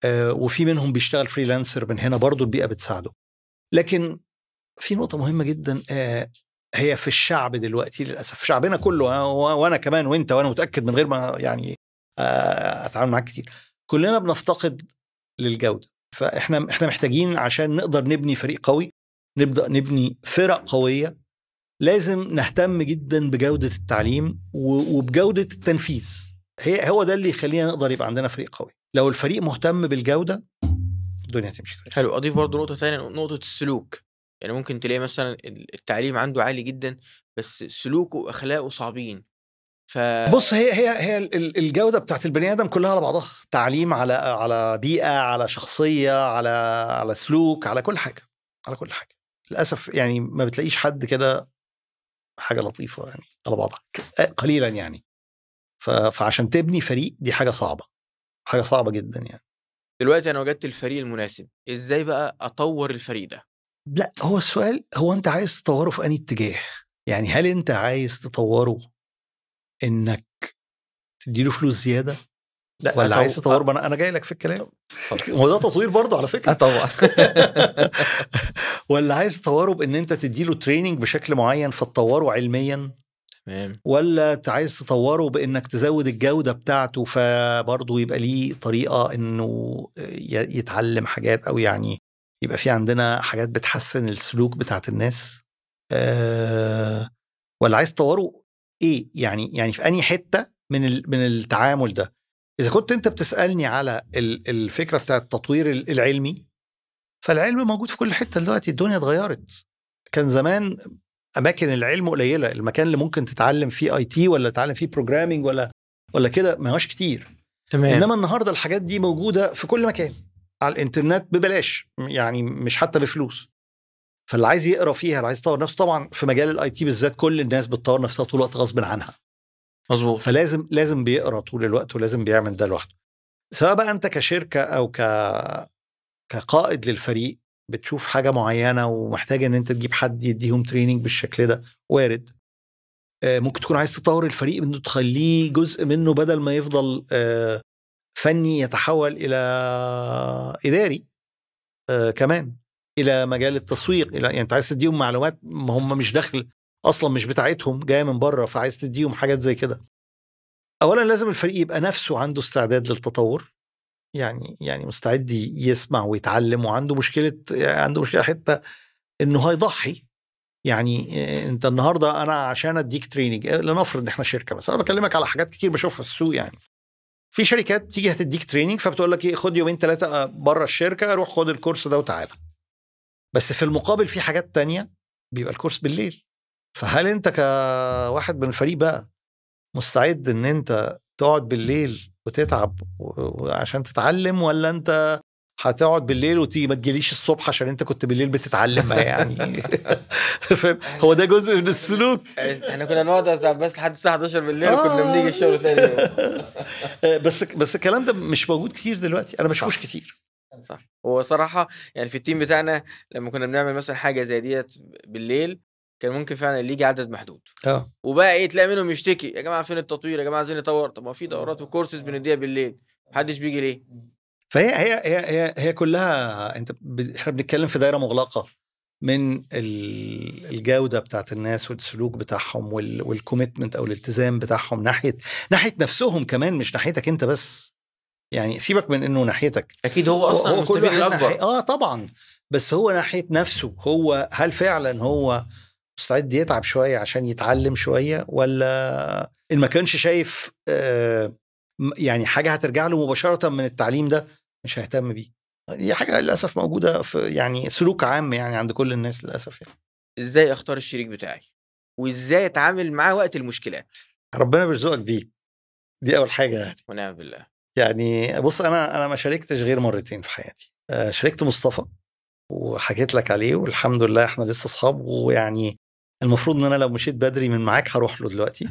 آه وفي منهم بيشتغل فريلانسر من هنا برضه البيئه بتساعده لكن في نقطه مهمه جدا آه هي في الشعب دلوقتي للاسف شعبنا كله آه، وانا كمان وانت وانا متاكد من غير ما يعني آه اتعامل معاك كتير كلنا بنفتقد للجوده فاحنا احنا محتاجين عشان نقدر نبني فريق قوي نبدا نبني فرق قويه لازم نهتم جدا بجوده التعليم وبجوده التنفيذ هي هو ده اللي يخلينا نقدر يبقى عندنا فريق قوي لو الفريق مهتم بالجوده الدنيا هتمشي كويس حلو اضيف برضه نقطه ثانيه نقطه السلوك يعني ممكن تلاقي مثلا التعليم عنده عالي جدا بس سلوكه واخلاقه صعبين ف... بص هي هي هي الجوده بتاعت البني ادم كلها على بعضها تعليم على على بيئه على شخصيه على على سلوك على كل حاجه على كل حاجه للاسف يعني ما بتلاقيش حد كده حاجه لطيفه يعني على بعضها آه، قليلا يعني فعشان تبني فريق دي حاجه صعبه حاجه صعبه جدا يعني دلوقتي انا وجدت الفريق المناسب ازاي بقى اطور الفريق ده لا هو السؤال هو انت عايز تطوره في انهي اتجاه يعني هل انت عايز تطوره انك تديله فلوس زياده لا ولا عايز تطور انا انا جاي لك في الكلام هو ده تطوير برضه على فكره آه، طبعا ولا عايز تطوره بان انت تديله تريننج بشكل معين فتطوره علميا تمام ولا عايز تطوره بانك تزود الجوده بتاعته فبرضه يبقى ليه طريقه انه يتعلم حاجات او يعني يبقى في عندنا حاجات بتحسن السلوك بتاعت الناس أه ولا عايز تطوره ايه يعني يعني في انهي حته من من التعامل ده اذا كنت انت بتسالني على الفكره بتاعه التطوير العلمي فالعلم موجود في كل حته دلوقتي الدنيا اتغيرت كان زمان اماكن العلم قليله المكان اللي ممكن تتعلم فيه اي تي ولا تتعلم فيه بروجرامينج ولا ولا كده ما هوش كتير تمام انما النهارده الحاجات دي موجوده في كل مكان على الانترنت ببلاش يعني مش حتى بفلوس فاللي عايز يقرا فيها اللي عايز يطور نفسه طبعا في مجال الاي تي بالذات كل الناس بتطور نفسها طول الوقت غصب عنها مظبوط فلازم لازم بيقرا طول الوقت ولازم بيعمل ده لوحده سواء بقى انت كشركه او ك كقائد للفريق بتشوف حاجه معينه ومحتاج ان انت تجيب حد يديهم تريننج بالشكل ده وارد آه، ممكن تكون عايز تطور الفريق انه تخليه جزء منه بدل ما يفضل آه، فني يتحول الى اداري آه، كمان الى مجال التسويق الى يعني انت عايز تديهم معلومات ما هم مش داخل اصلا مش بتاعتهم جايه من بره فعايز تديهم حاجات زي كده اولا لازم الفريق يبقى نفسه عنده استعداد للتطور يعني يعني مستعد يسمع ويتعلم وعنده مشكله عنده مشكله حته انه هيضحي يعني آه، انت النهارده انا عشان اديك تريننج آه، لنفرض احنا شركه مثلا انا بكلمك على حاجات كتير بشوفها في السوق يعني في شركات تيجي هتديك تريننج فبتقول لك ايه خد يومين ثلاثه آه، بره الشركه روح خد الكورس ده وتعالى بس في المقابل في حاجات تانية بيبقى الكورس بالليل فهل انت كواحد من الفريق بقى مستعد ان انت تقعد بالليل وتتعب عشان تتعلم ولا انت هتقعد بالليل وتيجي ما تجيليش الصبح عشان انت كنت بالليل بتتعلم بقى يعني فاهم هو ده جزء من السلوك احنا كنا نقعد بس لحد الساعه 11 بالليل آه. كنا بنيجي الشغل تاني آه، بس بس الكلام ده مش موجود كتير دلوقتي انا بشوفوش كتير صح هو صراحه يعني في التيم بتاعنا لما كنا بنعمل مثلا حاجه زي ديت بالليل كان ممكن فعلا اللي يجي عدد محدود اه وبقى ايه تلاقي منهم يشتكي يا جماعه فين التطوير يا جماعه عايزين نطور طب ما في دورات وكورسز آه. بنديها بالليل محدش بيجي ليه فهي هي هي هي, هي كلها انت ب... احنا بنتكلم في دايره مغلقه من الجوده بتاعت الناس والسلوك بتاعهم والكوميتمنت او الالتزام بتاعهم ناحيه ناحيه نفسهم كمان مش ناحيتك انت بس يعني سيبك من انه ناحيتك اكيد هو اصلا هو المستفيد الاكبر ناحية... اه طبعا بس هو ناحيه نفسه هو هل فعلا هو آه مستعد يتعب شويه عشان يتعلم شويه ولا ان ما كانش شايف آه، يعني حاجه هترجع له مباشره من التعليم ده مش هيهتم بيه دي حاجه للاسف موجوده في يعني سلوك عام يعني عند كل الناس للاسف يعني ازاي اختار الشريك بتاعي وازاي اتعامل معاه وقت المشكلات ربنا بيرزقك بيه دي اول حاجه يعني ونعم بالله يعني بص انا انا ما شاركتش غير مرتين في حياتي آه، شاركت مصطفى وحكيت لك عليه والحمد لله احنا لسه اصحاب ويعني المفروض ان انا لو مشيت بدري من معاك هروح له دلوقتي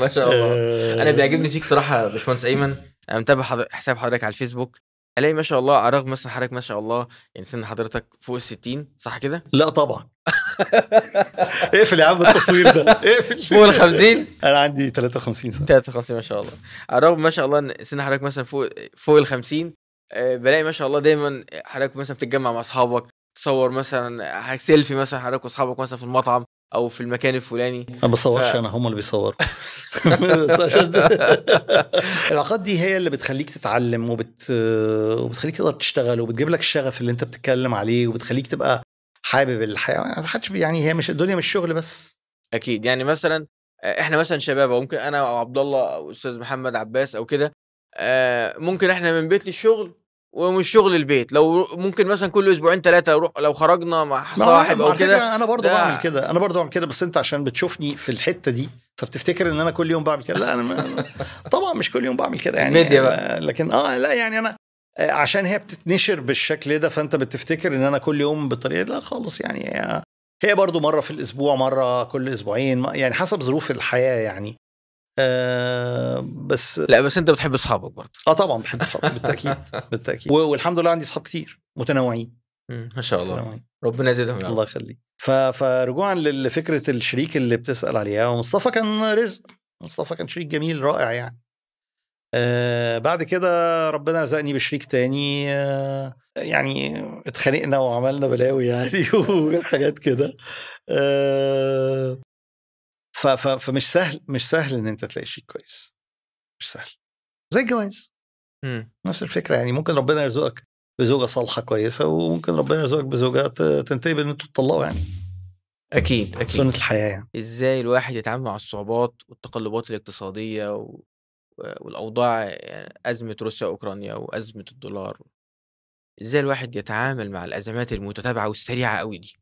ما شاء الله آه. انا بيعجبني فيك صراحه باشمهندس ايمن انا متابع حساب حضرتك على الفيسبوك الاقي ما شاء الله على الرغم مثلا حضرتك ما شاء الله يعني سن حضرتك فوق ال 60 صح كده؟ لا طبعا اقفل يا عم التصوير ده اقفل فوق ال 50 انا عندي 53 سنه 53 ما شاء الله على الرغم ما شاء الله ان سن حضرتك مثلا فوق فوق ال 50 آه، بلاقي ما شاء الله دايما حضرتك مثلا بتتجمع مع اصحابك تصور مثلا سيلفي مثلا حضرتك واصحابك مثلا في المطعم او في المكان الفلاني ما بصورش ف... انا هم اللي بيصوروا العلاقات دي هي اللي بتخليك تتعلم وبت... وبتخليك تقدر تشتغل وبتجيب لك الشغف اللي انت بتتكلم عليه وبتخليك تبقى حابب الحياه يعني ما يعني هي مش الدنيا مش شغل بس اكيد يعني مثلا احنا مثلا شباب او ممكن انا او عبد الله او استاذ محمد عباس او كده آه، ممكن احنا من بيت للشغل ومش شغل البيت لو ممكن مثلا كل اسبوعين ثلاثه اروح لو خرجنا مع صاحب او كده انا ده. بعمل كده انا برضو بعمل كده بس انت عشان بتشوفني في الحته دي فبتفتكر ان انا كل يوم بعمل كده لا انا طبعا مش كل يوم بعمل كده يعني ميديا بقى لكن اه لا يعني انا آه، عشان هي بتتنشر بالشكل ده فانت بتفتكر ان انا كل يوم بالطريقه لا خالص يعني هي برضو مرة في الأسبوع مرة كل أسبوعين يعني حسب ظروف الحياة يعني آه بس لا بس انت بتحب اصحابك برضه اه طبعا بحب اصحابي بالتاكيد بالتاكيد والحمد لله عندي اصحاب كتير متنوعين ما شاء الله متنوعين. ربنا يزيدهم يا الله يخليك فرجوعا لفكره الشريك اللي بتسال عليها ومصطفى كان رزق مصطفى كان شريك جميل رائع يعني آه بعد كده ربنا رزقني بشريك تاني آه يعني اتخانقنا وعملنا بلاوي يعني وحاجات كده آه فمش سهل مش سهل ان انت تلاقي شيء كويس مش سهل زي الجواز إمم. نفس الفكره يعني ممكن ربنا يرزقك بزوجه صالحه كويسه وممكن ربنا يرزقك بزوجه تنتهي بان انتوا تطلقوا يعني اكيد اكيد سنه الحياه يعني ازاي الواحد يتعامل مع الصعوبات والتقلبات الاقتصاديه و... والاوضاع يعني ازمه روسيا واوكرانيا وازمه الدولار ازاي الواحد يتعامل مع الازمات المتتابعه والسريعه قوي دي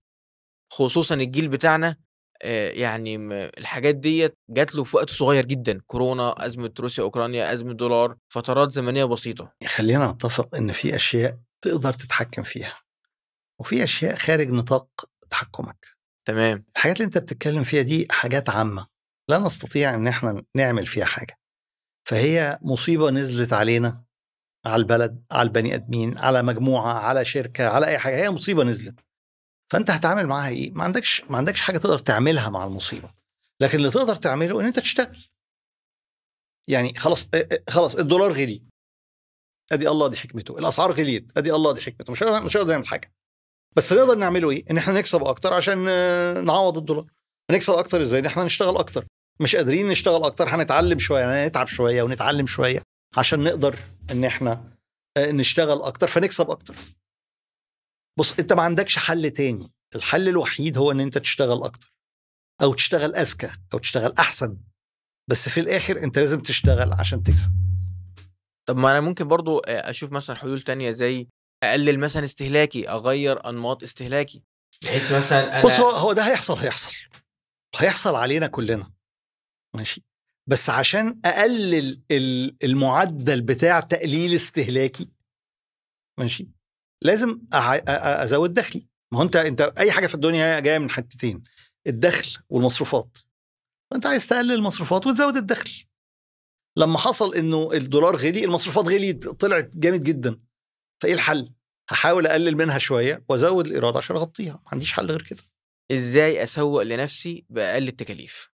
خصوصا الجيل بتاعنا آه، يعني الحاجات ديت جات له في وقت صغير جدا كورونا ازمه روسيا اوكرانيا ازمه دولار فترات زمنيه بسيطه يعني خلينا نتفق ان في اشياء تقدر تتحكم فيها وفي اشياء خارج نطاق تحكمك تمام الحاجات اللي انت بتتكلم فيها دي حاجات عامه لا نستطيع ان احنا نعمل فيها حاجه فهي مصيبه نزلت علينا على البلد على البني ادمين على مجموعه على شركه على اي حاجه هي مصيبه نزلت فانت هتعامل معاها ايه ما عندكش ما عندكش حاجه تقدر تعملها مع المصيبه لكن اللي تقدر تعمله ان انت تشتغل يعني خلاص إيه، إيه، خلاص الدولار غلي ادي الله دي حكمته الاسعار غليت ادي الله دي حكمته مش مش هنقدر نعمل حاجه بس اللي نقدر نعمله ايه ان احنا نكسب اكتر عشان آه، نعوض الدولار هنكسب اكتر ازاي ان احنا نشتغل اكتر مش قادرين نشتغل اكتر هنتعلم شويه يعني هنتعب شويه ونتعلم شويه عشان نقدر ان احنا آه، نشتغل اكتر فنكسب اكتر بص انت ما عندكش حل تاني الحل الوحيد هو ان انت تشتغل اكتر او تشتغل اذكى او تشتغل احسن بس في الاخر انت لازم تشتغل عشان تكسب طب ما انا ممكن برضو آه، اشوف مثلا حلول تانية زي اقلل مثلا استهلاكي اغير انماط استهلاكي بحيث مثلا أنا... بص هو هو ده هيحصل هيحصل هيحصل علينا كلنا ماشي بس عشان اقلل المعدل بتاع تقليل استهلاكي ماشي لازم ازود دخلي ما هو انت انت اي حاجه في الدنيا جايه من حتتين الدخل والمصروفات فانت عايز تقلل المصروفات وتزود الدخل لما حصل انه الدولار غلي المصروفات غليت طلعت جامد جدا فايه الحل هحاول اقلل منها شويه وازود الايراد عشان اغطيها ما عنديش حل غير كده ازاي اسوق لنفسي باقل التكاليف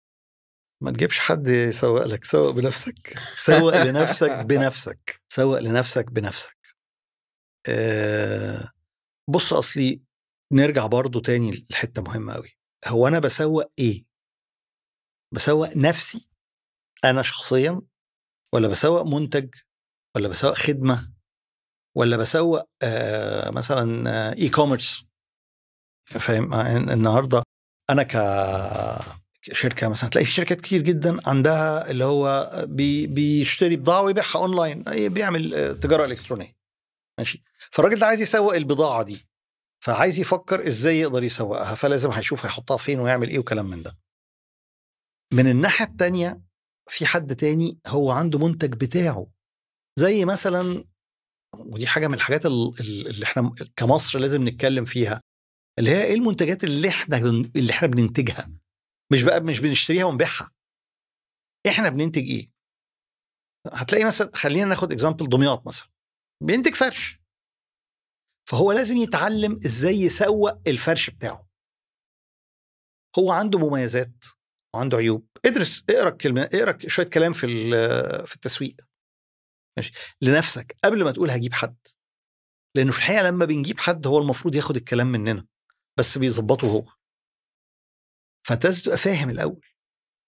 ما تجيبش حد يسوق لك سوق بنفسك سوق لنفسك بنفسك سوق لنفسك بنفسك آه، بص اصلي نرجع برضو تاني لحته مهمه قوي هو انا بسوق ايه بسوق نفسي انا شخصيا ولا بسوق منتج ولا بسوق خدمه ولا بسوق آه مثلا اي كوميرس فاهم آه، النهارده انا ك شركه مثلا تلاقي في شركات كتير جدا عندها اللي هو بي بيشتري بضاعه ويبيعها اونلاين بيعمل آه، تجاره الكترونيه ماشي فالراجل ده عايز يسوق البضاعه دي فعايز يفكر ازاي يقدر يسوقها فلازم هيشوف هيحطها فين ويعمل ايه وكلام من ده من الناحيه التانيه في حد تاني هو عنده منتج بتاعه زي مثلا ودي حاجه من الحاجات اللي احنا كمصر لازم نتكلم فيها اللي هي ايه المنتجات اللي احنا اللي احنا بننتجها مش بقى مش بنشتريها ونبيعها احنا بننتج ايه هتلاقي مثلا خلينا ناخد اكزامبل دمياط مثلا بينتج فرش فهو لازم يتعلم ازاي يسوق الفرش بتاعه هو عنده مميزات وعنده عيوب ادرس اقرا كلمه اقرا شويه كلام في في التسويق ماشي لنفسك قبل ما تقول هجيب حد لانه في الحقيقه لما بنجيب حد هو المفروض ياخد الكلام مننا بس بيظبطه هو فانت لازم تبقى فاهم الاول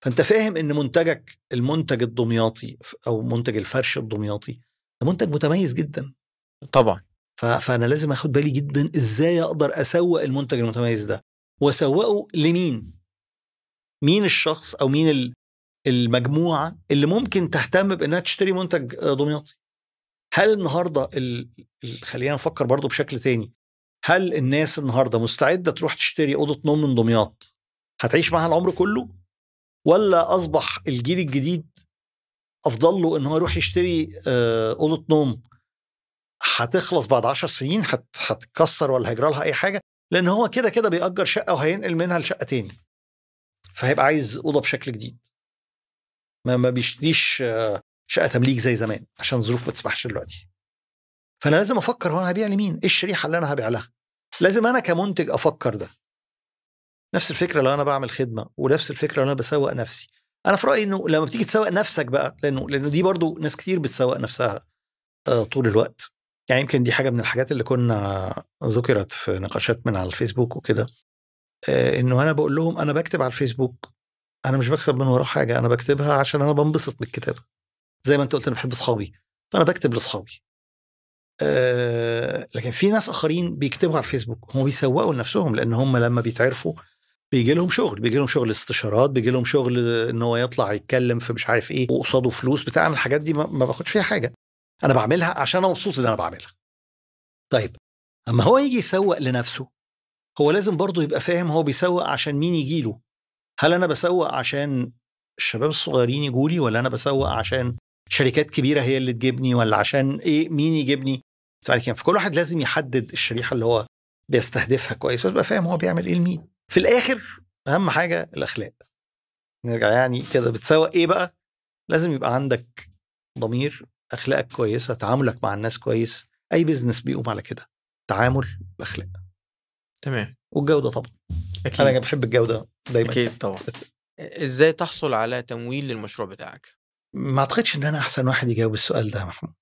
فانت فاهم ان منتجك المنتج الدمياطي او منتج الفرش الدمياطي ده منتج متميز جدا طبعا فانا لازم اخد بالي جدا ازاي اقدر اسوق المنتج المتميز ده واسوقه لمين مين الشخص او مين المجموعه اللي ممكن تهتم بانها تشتري منتج دمياطي هل النهارده خلينا نفكر برضه بشكل تاني هل الناس النهارده مستعده تروح تشتري اوضه نوم من دمياط هتعيش معاها العمر كله ولا اصبح الجيل الجديد افضل له ان هو يروح يشتري آه، اوضه نوم هتخلص بعد 10 سنين هتتكسر ولا هيجرى لها اي حاجه لان هو كده كده بيأجر شقه وهينقل منها لشقه تاني فهيبقى عايز اوضه بشكل جديد ما ما بيشتريش شقه تمليك زي زمان عشان الظروف ما تسمحش دلوقتي فانا لازم افكر هو انا هبيع لمين ايه الشريحه اللي انا هبيع لها لازم انا كمنتج افكر ده نفس الفكره لو انا بعمل خدمه ونفس الفكره لو انا بسوق نفسي انا في رايي انه لما بتيجي تسوق نفسك بقى لانه لانه دي برضو ناس كتير بتسوق نفسها آه، طول الوقت يعني يمكن دي حاجه من الحاجات اللي كنا ذكرت في نقاشات من على الفيسبوك وكده آه، انه انا بقول لهم انا بكتب على الفيسبوك انا مش بكسب من وراه حاجه انا بكتبها عشان انا بنبسط بالكتابه زي ما انت قلت انا بحب اصحابي فانا بكتب لاصحابي آه، لكن في ناس اخرين بيكتبوا على الفيسبوك هم بيسوقوا لنفسهم لان هم لما بيتعرفوا بيجي لهم شغل بيجي لهم شغل استشارات بيجي لهم شغل ان هو يطلع يتكلم في مش عارف ايه وقصاده فلوس بتاع الحاجات دي ما باخدش فيها حاجه انا بعملها عشان انا مبسوط ان انا بعملها طيب اما هو يجي يسوق لنفسه هو لازم برضه يبقى فاهم هو بيسوق عشان مين يجيله هل انا بسوق عشان الشباب الصغيرين يجولي ولا انا بسوق عشان شركات كبيره هي اللي تجيبني ولا عشان ايه مين يجيبني فكل واحد لازم يحدد الشريحه اللي هو بيستهدفها كويس ويبقى فاهم هو بيعمل ايه لمين في الاخر اهم حاجه الاخلاق نرجع يعني كده بتسوق ايه بقى لازم يبقى عندك ضمير اخلاقك كويسه تعاملك مع الناس كويس اي بزنس بيقوم على كده تعامل باخلاق تمام والجوده طبعا اكيد انا بحب الجوده دايما اكيد طبعا ازاي تحصل على تمويل للمشروع بتاعك ما اعتقدش ان انا احسن واحد يجاوب السؤال ده يا محمود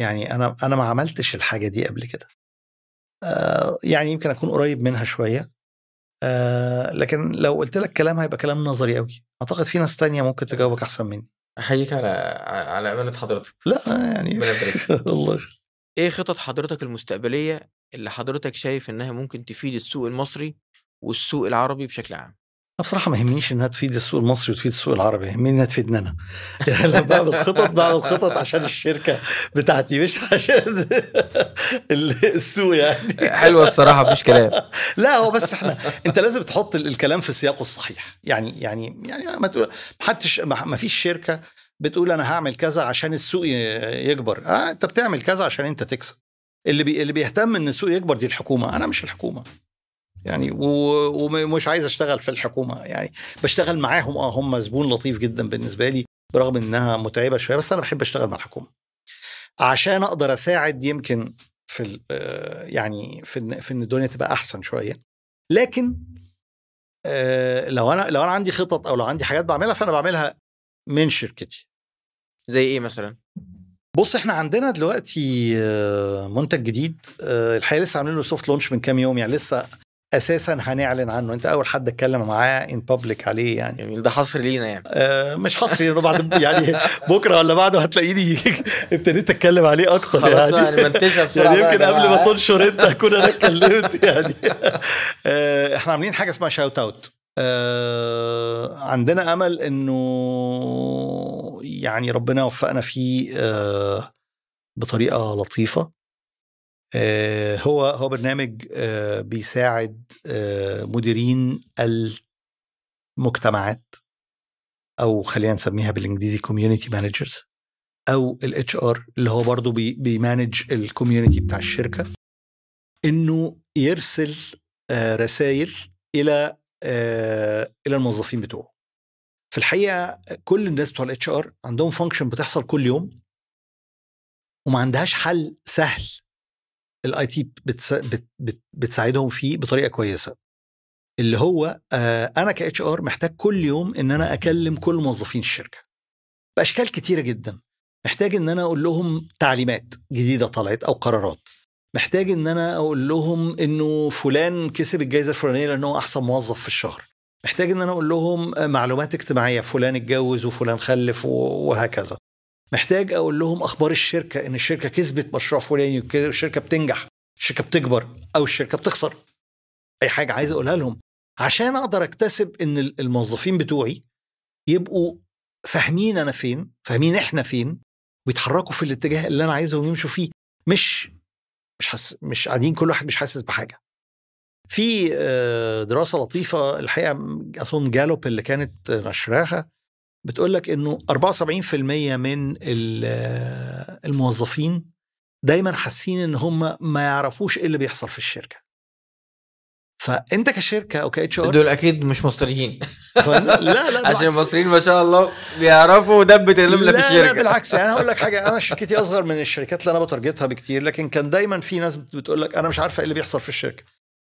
يعني انا انا ما عملتش الحاجه دي قبل كده آه، يعني يمكن اكون قريب منها شويه آه، لكن لو قلت لك كلام هيبقى كلام نظري قوي اعتقد في ناس تانية ممكن تجاوبك احسن مني احييك على على امانه حضرتك لا يعني الله ايه خطط حضرتك المستقبليه اللي حضرتك شايف انها ممكن تفيد السوق المصري والسوق العربي بشكل عام بصراحه ما يهمنيش انها تفيد السوق المصري وتفيد السوق العربي يهمني انها تفيدنا انا يعني لما بعمل خطط بعمل عشان الشركه بتاعتي مش عشان السوق يعني حلوه الصراحه مفيش كلام لا هو بس احنا انت لازم تحط الكلام في سياقه الصحيح يعني يعني يعني ما تقول محدش ما فيش شركه بتقول انا هعمل كذا عشان السوق يكبر آه انت بتعمل كذا عشان انت تكسب اللي بي اللي بيهتم ان السوق يكبر دي الحكومه انا مش الحكومه يعني ومش عايز اشتغل في الحكومه يعني بشتغل معاهم اه هم زبون لطيف جدا بالنسبه لي برغم انها متعبه شويه بس انا بحب اشتغل مع الحكومه عشان اقدر اساعد يمكن في آه، يعني في في ان الدنيا تبقى احسن شويه لكن آه، لو انا لو انا عندي خطط او لو عندي حاجات بعملها فانا بعملها من شركتي زي ايه مثلا بص احنا عندنا دلوقتي آه، منتج جديد الحقيقه لسه عاملين له سوفت لونش من كام يوم يعني لسه اساسا هنعلن عنه انت اول حد اتكلم معاه ان بابليك عليه يعني جميل ده حصري لينا يعني آه مش حصري لينا بعد يعني بكره ولا بعده هتلاقيني ابتديت اتكلم عليه اكتر خلاص يعني منتجها بسرعه يعني يمكن قبل ما تنشر انت اكون انا اتكلمت يعني آه احنا عاملين حاجه اسمها شاوت اوت آه عندنا امل انه يعني ربنا وفقنا فيه آه بطريقه لطيفه آه، هو هو برنامج آه، بيساعد آه، مديرين المجتمعات او خلينا نسميها بالانجليزي كوميونتي مانجرز او الاتش ار اللي هو برضه بيمانج الكوميونتي بتاع الشركه انه يرسل رسائل الى الى الموظفين بتوعه في الحقيقه كل الناس بتوع الاتش ار عندهم فانكشن بتحصل كل يوم وما عندهاش حل سهل الاي تي بتساعدهم فيه بطريقه كويسه اللي هو آه، انا كاتش ار محتاج كل يوم ان انا اكلم كل موظفين الشركه باشكال كتيره جدا محتاج ان انا اقول لهم تعليمات جديده طلعت او قرارات محتاج ان انا اقول لهم انه فلان كسب الجائزه الفلانيه لانه احسن موظف في الشهر محتاج ان انا اقول لهم آه، معلومات اجتماعيه فلان اتجوز وفلان خلف وهكذا محتاج اقول لهم اخبار الشركه ان الشركه كسبت مشروع فلاني الشركه بتنجح الشركه بتكبر او الشركه بتخسر اي حاجه عايز اقولها لهم عشان اقدر اكتسب ان الموظفين بتوعي يبقوا فاهمين انا فين فاهمين احنا فين ويتحركوا في الاتجاه اللي انا عايزهم يمشوا فيه مش مش حس مش قاعدين كل واحد مش حاسس بحاجه في آه، دراسه لطيفه الحقيقه اظن جالوب اللي كانت نشراها بتقول لك انه 74% من الموظفين دايما حاسين ان هم ما يعرفوش ايه اللي بيحصل في الشركه فانت كشركه او كاتش ار دول اكيد مش مصريين لا لا عشان المصريين ما شاء الله بيعرفوا دبه النمله في الشركه لا بالعكس يعني هقول لك حاجه انا شركتي اصغر من الشركات اللي انا بترجتها بكتير لكن كان دايما في ناس بتقول لك انا مش عارفه ايه اللي بيحصل في الشركه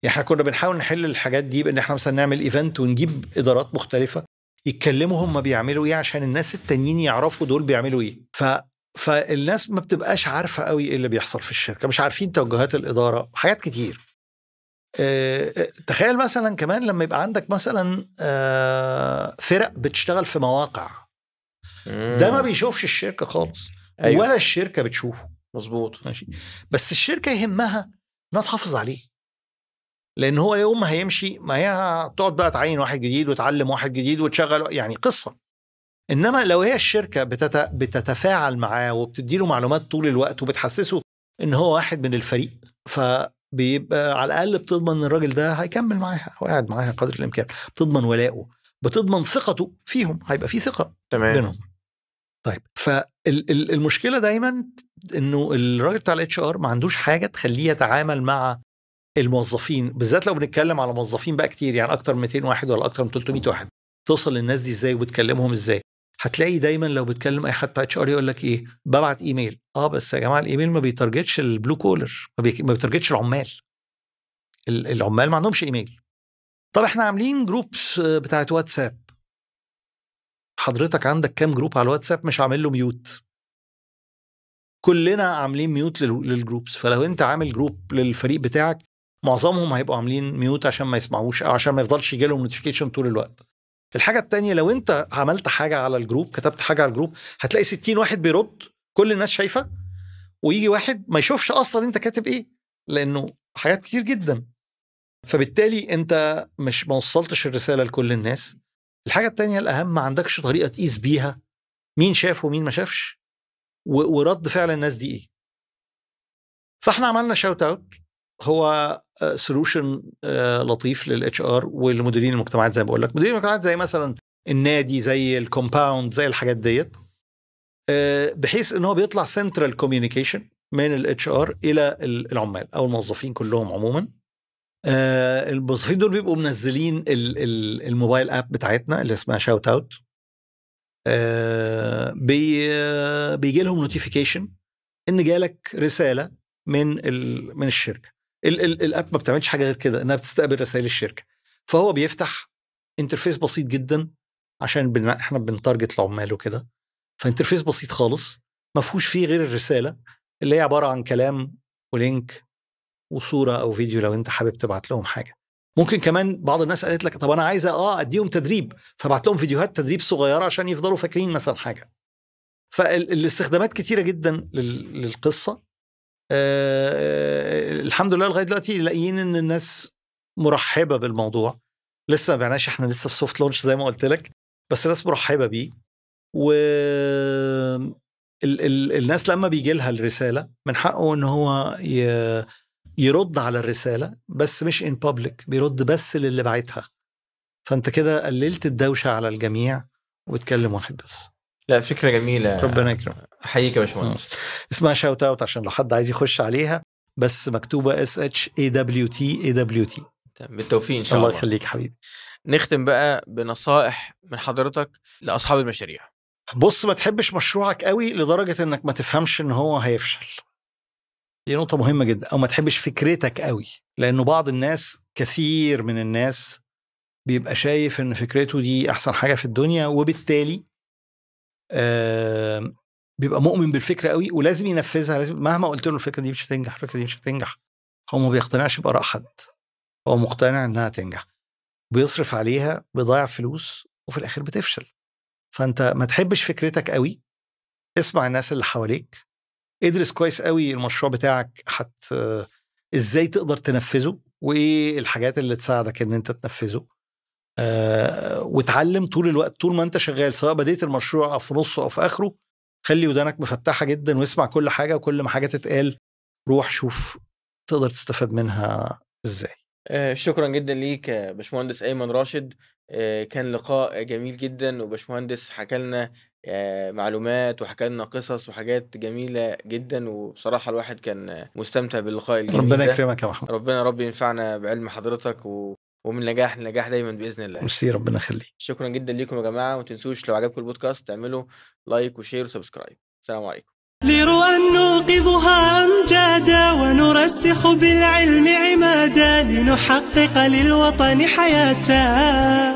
يعني احنا كنا بنحاول نحل الحاجات دي بان احنا مثلا نعمل ايفنت ونجيب ادارات مختلفه يتكلموا هم بيعملوا ايه عشان الناس التانيين يعرفوا دول بيعملوا ايه ف فالناس ما بتبقاش عارفه قوي ايه اللي بيحصل في الشركه مش عارفين توجهات الاداره حاجات كتير أه, آه، تخيل مثلا كمان لما يبقى عندك مثلا أه فرق بتشتغل في مواقع ده ما بيشوفش الشركه خالص أيوة. ولا الشركه بتشوفه مظبوط ماشي بس الشركه يهمها انها تحافظ عليه لان هو يوم ما هيمشي ما هي هتقعد بقى تعين واحد جديد وتعلم واحد جديد وتشغل يعني قصه انما لو هي الشركه بتت... بتتفاعل معاه وبتدي له معلومات طول الوقت وبتحسسه ان هو واحد من الفريق فبيبقى على الاقل بتضمن ان الراجل ده هيكمل معاها او قاعد معاها قدر الامكان بتضمن ولائه بتضمن ثقته فيهم هيبقى في ثقه تمام بينهم طيب فالمشكله دايما انه الراجل بتاع الاتش ار ما عندوش حاجه تخليه يتعامل مع الموظفين بالذات لو بنتكلم على موظفين بقى كتير يعني اكتر من 200 واحد ولا اكتر من 300 واحد توصل للناس دي ازاي وبتكلمهم ازاي هتلاقي دايما لو بتكلم اي حد بتاع اتش ار يقول لك ايه ببعت ايميل اه بس يا جماعه الايميل ما بيترجتش البلو كولر ما, بي... ما بيترجتش العمال العمال ما عندهمش ايميل طب احنا عاملين جروبس بتاعت واتساب حضرتك عندك كام جروب على الواتساب مش عامل له ميوت كلنا عاملين ميوت للجروبس فلو انت عامل جروب للفريق بتاعك معظمهم هيبقوا عاملين ميوت عشان ما يسمعوش او عشان ما يفضلش يجي لهم نوتيفيكيشن طول الوقت الحاجه الثانيه لو انت عملت حاجه على الجروب كتبت حاجه على الجروب هتلاقي 60 واحد بيرد كل الناس شايفه ويجي واحد ما يشوفش اصلا انت كاتب ايه لانه حاجات كتير جدا فبالتالي انت مش ما وصلتش الرساله لكل الناس الحاجه الثانيه الاهم ما عندكش طريقه تقيس بيها مين شاف ومين ما شافش ورد فعل الناس دي ايه فاحنا عملنا شاوت اوت هو سولوشن آه، آه، لطيف للاتش ار ولمديرين المجتمعات زي ما بقول لك مديرين المجتمعات زي مثلا النادي زي الكومباوند زي الحاجات ديت آه، بحيث ان هو بيطلع سنترال كوميونيكيشن من الاتش ار الى العمال او الموظفين كلهم عموما الموظفين دول بيبقوا منزلين الموبايل اب بتاعتنا اللي اسمها شاوت اوت بيجي لهم نوتيفيكيشن ان جالك رساله من من الشركه ال ال الاب ما بتعملش حاجه غير كده انها بتستقبل رسائل الشركه فهو بيفتح انترفيس بسيط جدا عشان بن... احنا بنتارجت العمال وكده فانترفيس بسيط خالص ما فيهوش فيه غير الرساله اللي هي عباره عن كلام ولينك وصوره او فيديو لو انت حابب تبعت لهم حاجه ممكن كمان بعض الناس قالت لك طب انا عايز اه اديهم تدريب فبعت لهم فيديوهات تدريب صغيره عشان يفضلوا فاكرين مثلا حاجه فالاستخدامات كتيره جدا للقصه آه،, أه الحمد لله لغايه دلوقتي لاقيين ان الناس مرحبه بالموضوع لسه ما بعناش احنا لسه في سوفت لونش زي ما قلت لك بس الناس مرحبه بيه و ال ال الناس لما بيجي لها الرساله من حقه ان هو ي... يرد على الرساله بس مش ان بابليك بيرد بس للي بعتها فانت كده قللت الدوشه على الجميع وبتكلم واحد بس لا فكره جميله ربنا يكرمك احييك يا باشمهندس اسمها شاوت اوت عشان لو حد عايز يخش عليها بس مكتوبه اس اتش اي دبليو تي اي دبليو تي بالتوفيق ان شاء الله الله يخليك حبيبي نختم بقى بنصائح من حضرتك لاصحاب المشاريع بص ما تحبش مشروعك قوي لدرجه انك ما تفهمش ان هو هيفشل دي نقطة مهمة جدا أو ما تحبش فكرتك قوي لأنه بعض الناس كثير من الناس بيبقى شايف إن فكرته دي أحسن حاجة في الدنيا وبالتالي بيبقى مؤمن بالفكره قوي ولازم ينفذها لازم مهما قلت له الفكره دي مش هتنجح الفكره دي مش هتنجح هو ما بيقتنعش باراء حد هو مقتنع انها تنجح بيصرف عليها بيضيع فلوس وفي الاخر بتفشل فانت ما تحبش فكرتك قوي اسمع الناس اللي حواليك ادرس كويس قوي المشروع بتاعك حت آه، ازاي تقدر تنفذه وايه الحاجات اللي تساعدك ان انت تنفذه آه، وتعلم طول الوقت طول ما انت شغال سواء بديت المشروع او في نصه او في اخره خلي ودانك مفتحه جدا واسمع كل حاجه وكل ما حاجه تتقال روح شوف تقدر تستفاد منها ازاي آه، شكرا جدا ليك باشمهندس ايمن راشد آه، كان لقاء جميل جدا وباشمهندس حكى لنا معلومات وحكى لنا قصص وحاجات جميله جدا وبصراحه الواحد كان مستمتع باللقاء الجميل ربنا يكرمك يا محمد ربنا ربي ينفعنا بعلم حضرتك و... ومن نجاح لنجاح دايما باذن الله ميرسي ربنا يخليك شكرا جدا ليكم يا جماعه وما تنسوش لو عجبكم البودكاست تعملوا لايك وشير وسبسكرايب السلام عليكم لرؤى نوقظها أمجادا ونرسخ بالعلم عمادا لنحقق للوطن حياة